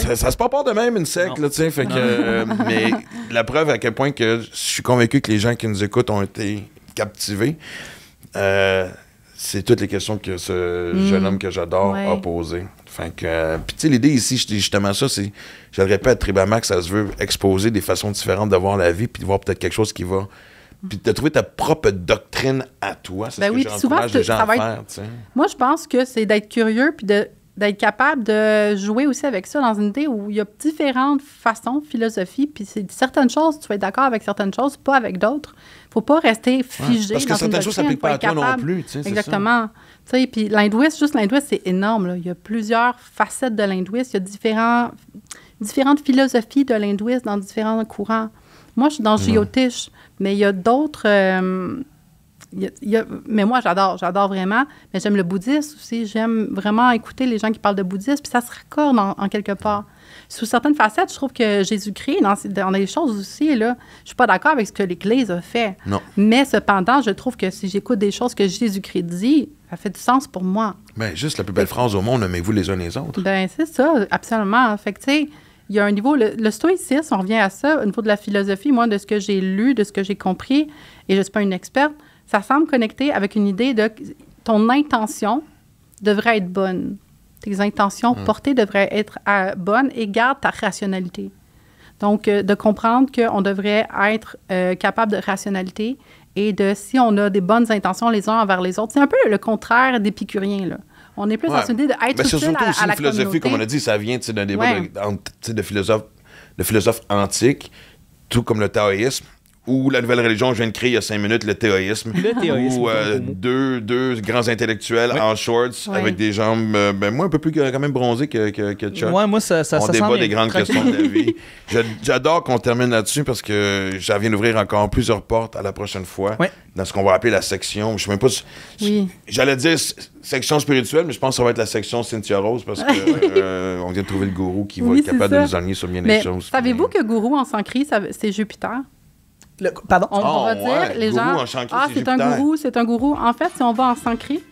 Speaker 1: se se pas de même une sec, là, tu sais. Fait que, euh, mais la preuve à quel point que je suis convaincu que les gens qui nous écoutent ont été captivés, euh, c'est toutes les questions que ce mm. jeune homme que j'adore a posées. que, euh, puis tu sais, l'idée ici, justement ça, c'est, je le répète, Tribamax, ça se veut exposer des façons différentes de voir la vie, puis de voir peut-être quelque chose qui va puis de trouver ta propre doctrine à toi. C'est ce ben oui, faire,
Speaker 3: Moi, je pense que c'est d'être curieux puis d'être capable de jouer aussi avec ça dans une idée où il y a différentes façons, philosophies, puis c'est certaines choses, tu vas être d'accord avec certaines choses, pas avec d'autres faut pas rester figé. parce que certaines choses, ne s'appliquent pas à toi non plus. Exactement. Tu sais, puis l'hindouisme, juste l'hindouisme, c'est énorme. Il y a plusieurs facettes de l'hindouisme. Il y a différents, différentes philosophies de l'hindouisme dans différents courants. Moi, je suis dans le mais il y a d'autres. Euh, mais moi, j'adore, j'adore vraiment. Mais j'aime le bouddhisme aussi. J'aime vraiment écouter les gens qui parlent de bouddhisme. Puis ça se raccorde en quelque part sous certaines facettes, je trouve que Jésus-Christ, dans, dans des choses aussi, là, je suis pas d'accord avec ce que l'Église a fait. Mais cependant, je trouve que si j'écoute des choses que Jésus-Christ dit, ça fait du sens pour moi.
Speaker 1: Bien, juste la plus belle phrase au monde, « vous les uns les autres.
Speaker 3: Ben, c'est ça, absolument. Fait tu sais, il y a un niveau, le, le, stoïcisme, on revient à ça, au niveau de la philosophie, moi, de ce que j'ai lu, de ce que j'ai compris, et je ne suis pas une experte, ça semble connecté avec une idée de ton intention devrait être bonne. Tes intentions mm. portées devraient être à, euh, bonnes et garde ta rationalité. Donc, euh, de comprendre qu'on devrait être euh, capable de rationalité et de si on a des bonnes intentions les uns envers les autres. C'est un peu le contraire d'épicurien, là. On est plus dans une idée d'être utile surtout à, aussi la une philosophie, comme on a
Speaker 1: dit, ça vient d'un débat de, philosophes philosophe antiques, tout comme le taoïsme ou la nouvelle religion je viens de créer il y a cinq minutes, le théoïsme. Le euh, deux, grands intellectuels en shorts avec des jambes, euh, ben, moi un peu plus euh, quand même bronzées que, que, Chuck. moi ça, On débat des grandes questions de la vie. J'adore qu'on termine là-dessus parce que ça viens d'ouvrir encore plusieurs portes à la prochaine fois dans ce qu'on va appeler la section. Je sais même pas. J'allais dire section spirituelle, mais je pense que ça va être la section Cynthia Rose parce qu'on vient de trouver le gourou qui va être capable de nous aligner sur bien des choses.
Speaker 3: Savez-vous que gourou en sanskrit, c'est Jupiter?
Speaker 2: On,
Speaker 1: ah, va dire, les gens. ah, c'est un
Speaker 3: gourou, c'est un gourou. En fait, si on va en sanskrit,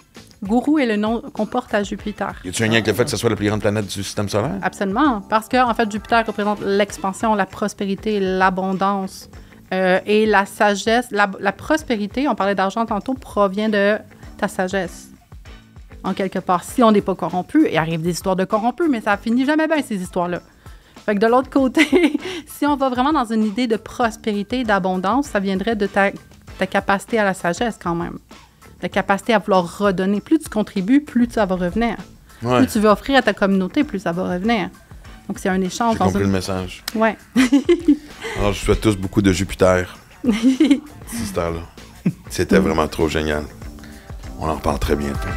Speaker 3: gourou est le nom qu'on porte à Jupiter.
Speaker 1: Y a t un lien avec le fait que ce soit la plus grande planète du système solaire?
Speaker 3: Absolument. Parce que, en fait, Jupiter représente l'expansion, la prospérité, l'abondance. Euh, et la sagesse, la, prospérité, on parlait d'argent tantôt, provient de ta sagesse. En quelque part, si on n'est pas corrompu, il arrive des histoires de corrompus, mais ça finit jamais bien ces histoires-là. Fait que de l'autre côté, si on va vraiment dans une idée de prospérité, d'abondance, ça viendrait de ta, capacité à la sagesse quand même. Ta capacité à vouloir redonner. Plus tu contribues, plus ça va revenir. Plus tu veux offrir à ta communauté, plus ça va revenir. Donc, c'est un échange. J'ai compris le message. Ouais.
Speaker 1: Alors, je souhaite tous beaucoup de Jupiter. C'était vraiment trop génial. On en reparle très bientôt.